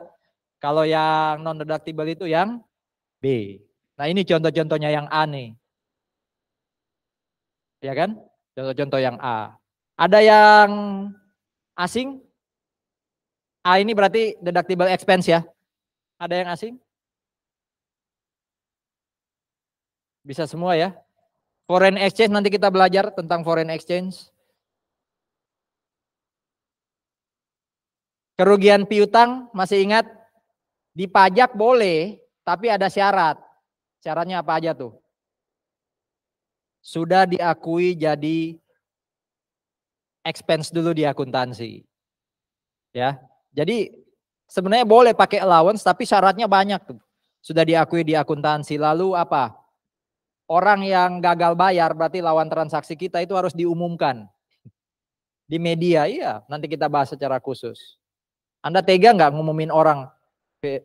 Kalau yang non deductible itu yang B. Nah, ini contoh-contohnya yang A nih. Ya kan? Contoh-contoh yang A. Ada yang asing? A ah, ini berarti deductible expense ya. Ada yang asing? Bisa semua ya. Foreign exchange nanti kita belajar tentang foreign exchange. Kerugian piutang masih ingat? dipajak boleh, tapi ada syarat. Syaratnya apa aja tuh? Sudah diakui jadi expense dulu di akuntansi. Ya, jadi sebenarnya boleh pakai allowance tapi syaratnya banyak tuh. Sudah diakui di akuntansi. Lalu apa? Orang yang gagal bayar berarti lawan transaksi kita itu harus diumumkan. Di media iya, nanti kita bahas secara khusus. Anda tega nggak ngumumin orang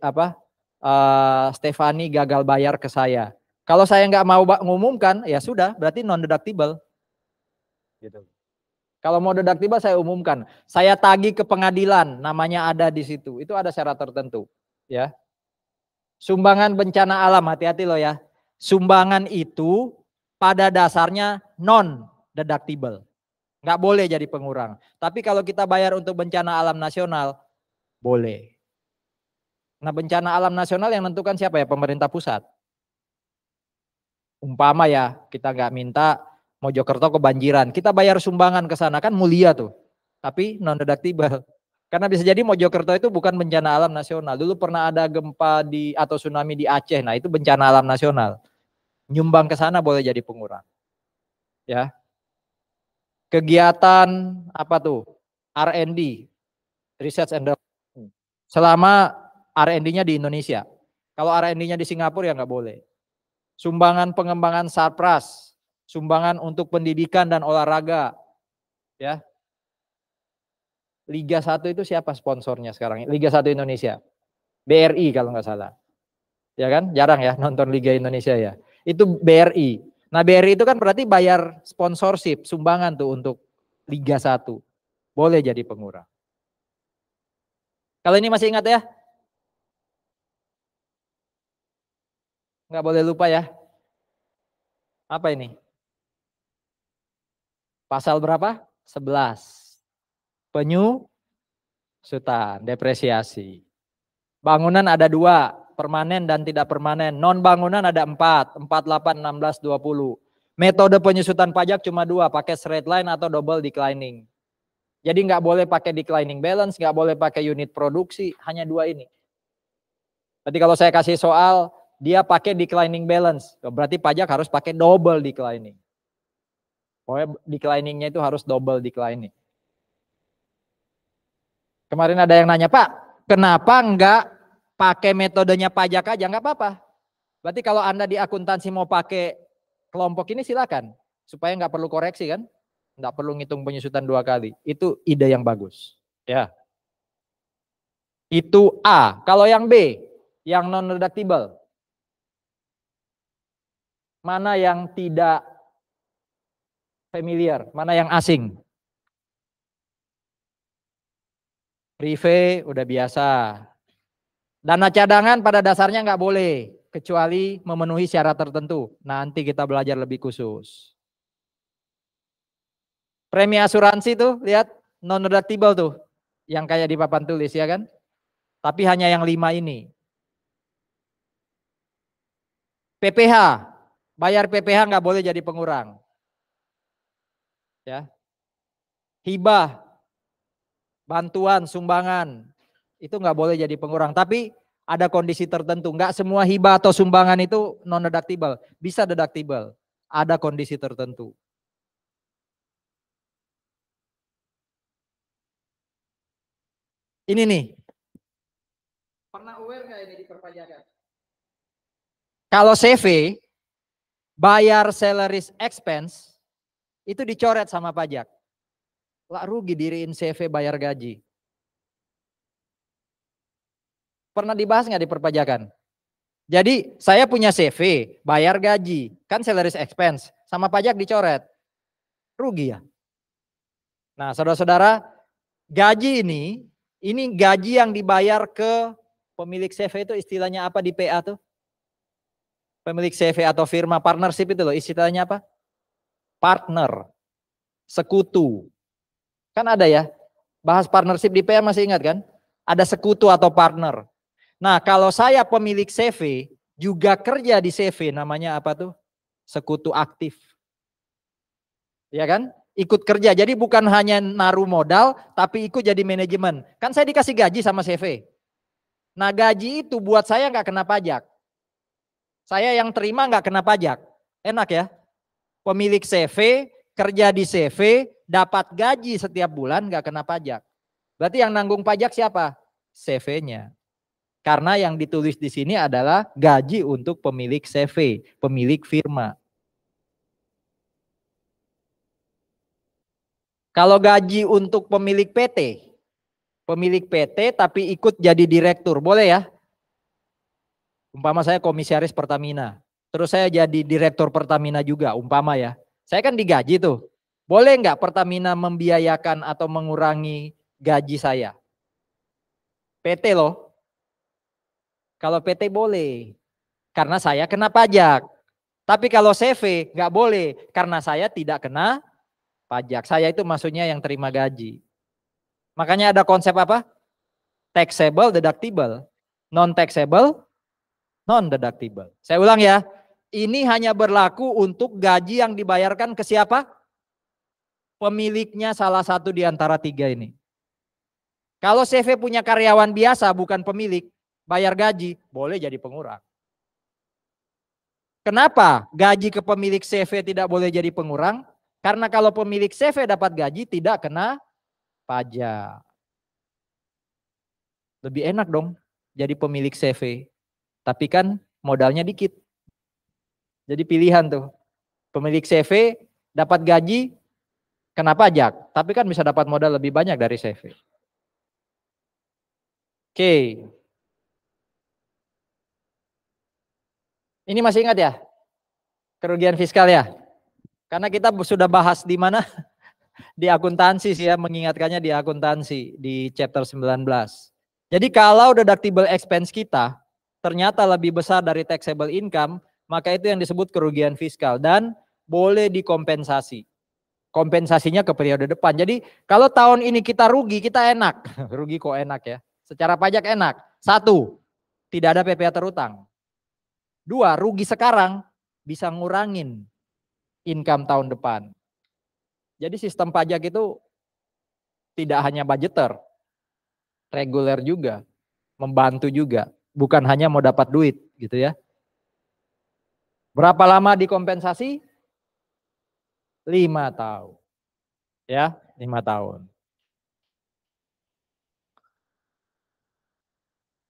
apa uh, Stefani gagal bayar ke saya? Kalau saya nggak mau ngumumkan, ya sudah, berarti non deductible. Gitu. Kalau mau daktiba saya umumkan, saya tagih ke pengadilan, namanya ada di situ. Itu ada syarat tertentu, ya. Sumbangan bencana alam, hati-hati loh ya. Sumbangan itu pada dasarnya non deductible. Nggak boleh jadi pengurang. Tapi kalau kita bayar untuk bencana alam nasional, boleh. Nah bencana alam nasional yang menentukan siapa ya? Pemerintah pusat. Umpama ya, kita nggak minta Mojokerto kebanjiran. Kita bayar sumbangan ke sana kan mulia tuh. Tapi non deductible. Karena bisa jadi Mojokerto itu bukan bencana alam nasional. Dulu pernah ada gempa di atau tsunami di Aceh. Nah, itu bencana alam nasional. Nyumbang ke sana boleh jadi pengurang. Ya. Kegiatan apa tuh? R&D, research and development. Selama R&D-nya di Indonesia. Kalau R&D-nya di Singapura ya nggak boleh. Sumbangan pengembangan sarpras, sumbangan untuk pendidikan dan olahraga. Ya. Liga 1 itu siapa sponsornya sekarang? Liga 1 Indonesia. BRI kalau nggak salah. Ya kan? Jarang ya nonton Liga Indonesia ya. Itu BRI. Nah, BRI itu kan berarti bayar sponsorship, sumbangan tuh untuk Liga 1. Boleh jadi pengurang. Kalau ini masih ingat ya? Nggak boleh lupa ya. Apa ini? Pasal berapa? 11. sutan, depresiasi. Bangunan ada dua, permanen dan tidak permanen. Non bangunan ada empat, empat, delapan, enam belas, dua puluh. Metode penyusutan pajak cuma dua, pakai straight line atau double declining. Jadi nggak boleh pakai declining balance, nggak boleh pakai unit produksi, hanya dua ini. Berarti kalau saya kasih soal, dia pakai declining balance, berarti pajak harus pakai double declining. Pokoknya decliningnya itu harus double declining. Kemarin ada yang nanya, Pak, kenapa enggak pakai metodenya pajak aja? Enggak apa-apa. Berarti kalau Anda di akuntansi mau pakai kelompok ini silakan. Supaya enggak perlu koreksi kan? Enggak perlu ngitung penyusutan dua kali. Itu ide yang bagus. Ya. Itu A. Kalau yang B, yang non redactable Mana yang tidak familiar, mana yang asing. Prive udah biasa. Dana cadangan pada dasarnya nggak boleh, kecuali memenuhi syarat tertentu. Nanti kita belajar lebih khusus. Premi asuransi tuh, lihat, non-deductible tuh. Yang kayak di papan tulis ya kan. Tapi hanya yang lima ini. PPH, bayar PPH nggak boleh jadi pengurang ya. Hibah, bantuan, sumbangan, itu nggak boleh jadi pengurang. Tapi ada kondisi tertentu, nggak semua hibah atau sumbangan itu non deductible, bisa deductible. Ada kondisi tertentu. Ini nih. Pernah aware nggak ini di perpajakan? Kalau CV, bayar salaries expense, itu dicoret sama pajak. Lah rugi diriin CV bayar gaji. Pernah dibahas nggak di perpajakan? Jadi saya punya CV, bayar gaji, kan salaries expense, sama pajak dicoret. Rugi ya? Nah saudara-saudara, gaji ini, ini gaji yang dibayar ke pemilik CV itu istilahnya apa di PA tuh? Pemilik CV atau firma partnership itu loh, istilahnya apa? partner, sekutu. Kan ada ya, bahas partnership di PR masih ingat kan? Ada sekutu atau partner. Nah kalau saya pemilik CV, juga kerja di CV namanya apa tuh? Sekutu aktif. Ya kan? Ikut kerja, jadi bukan hanya naruh modal, tapi ikut jadi manajemen. Kan saya dikasih gaji sama CV. Nah gaji itu buat saya nggak kena pajak. Saya yang terima nggak kena pajak. Enak ya? pemilik CV, kerja di CV, dapat gaji setiap bulan nggak kena pajak. Berarti yang nanggung pajak siapa? CV-nya. Karena yang ditulis di sini adalah gaji untuk pemilik CV, pemilik firma. Kalau gaji untuk pemilik PT, pemilik PT tapi ikut jadi direktur, boleh ya? Umpama saya komisaris Pertamina terus saya jadi direktur Pertamina juga umpama ya. Saya kan digaji tuh. Boleh nggak Pertamina membiayakan atau mengurangi gaji saya? PT loh. Kalau PT boleh. Karena saya kena pajak. Tapi kalau CV nggak boleh karena saya tidak kena pajak. Saya itu maksudnya yang terima gaji. Makanya ada konsep apa? Taxable, deductible. Non-taxable, non-deductible. Saya ulang ya ini hanya berlaku untuk gaji yang dibayarkan ke siapa? Pemiliknya salah satu di antara tiga ini. Kalau CV punya karyawan biasa bukan pemilik, bayar gaji, boleh jadi pengurang. Kenapa gaji ke pemilik CV tidak boleh jadi pengurang? Karena kalau pemilik CV dapat gaji tidak kena pajak. Lebih enak dong jadi pemilik CV. Tapi kan modalnya dikit. Jadi pilihan tuh. Pemilik CV dapat gaji kena pajak, tapi kan bisa dapat modal lebih banyak dari CV. Oke. Ini masih ingat ya? Kerugian fiskal ya? Karena kita sudah bahas di mana? Di akuntansi sih ya, mengingatkannya di akuntansi di chapter 19. Jadi kalau deductible expense kita ternyata lebih besar dari taxable income, maka itu yang disebut kerugian fiskal dan boleh dikompensasi. Kompensasinya ke periode depan. Jadi kalau tahun ini kita rugi, kita enak. rugi kok enak ya. Secara pajak enak. Satu, tidak ada PPh terutang. Dua, rugi sekarang bisa ngurangin income tahun depan. Jadi sistem pajak itu tidak hanya budgeter, reguler juga, membantu juga, bukan hanya mau dapat duit gitu ya. Berapa lama dikompensasi? Lima tahun. Ya, lima tahun.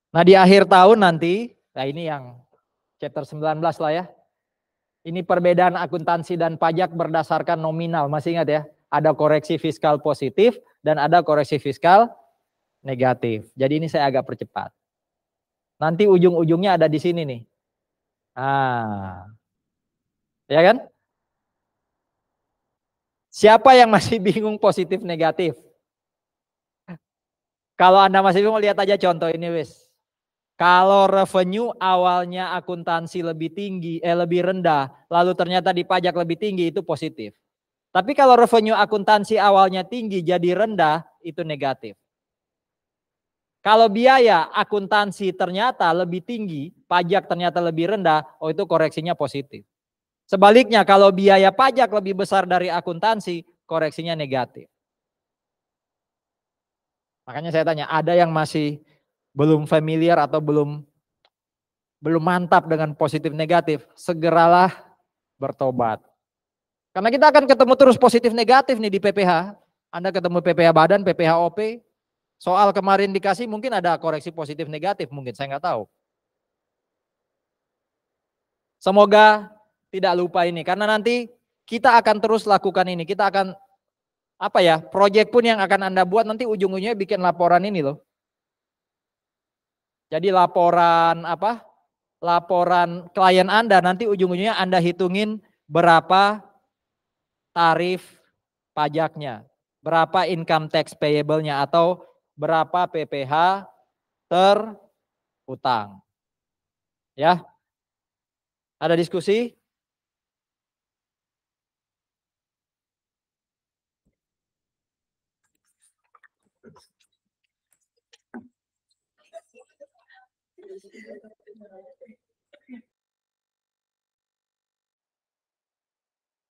Nah di akhir tahun nanti, nah ini yang chapter 19 lah ya. Ini perbedaan akuntansi dan pajak berdasarkan nominal, masih ingat ya? Ada koreksi fiskal positif dan ada koreksi fiskal negatif. Jadi ini saya agak percepat. Nanti ujung-ujungnya ada di sini nih. Ah. Ya kan? Siapa yang masih bingung positif negatif? Kalau Anda masih bingung lihat aja contoh ini wis. Kalau revenue awalnya akuntansi lebih tinggi, eh lebih rendah, lalu ternyata dipajak lebih tinggi itu positif. Tapi kalau revenue akuntansi awalnya tinggi jadi rendah itu negatif. Kalau biaya akuntansi ternyata lebih tinggi, pajak ternyata lebih rendah, oh itu koreksinya positif. Sebaliknya kalau biaya pajak lebih besar dari akuntansi, koreksinya negatif. Makanya saya tanya, ada yang masih belum familiar atau belum belum mantap dengan positif negatif, segeralah bertobat. Karena kita akan ketemu terus positif negatif nih di PPH. Anda ketemu PPH badan, PPH OP, Soal kemarin dikasih mungkin ada koreksi positif negatif mungkin, saya nggak tahu. Semoga tidak lupa ini karena nanti kita akan terus lakukan ini. Kita akan apa ya? Proyek pun yang akan Anda buat nanti ujung-ujungnya bikin laporan ini loh. Jadi laporan apa? Laporan klien Anda nanti ujung-ujungnya Anda hitungin berapa tarif pajaknya, berapa income tax payable-nya atau berapa PPH terutang. Ya. Ada diskusi?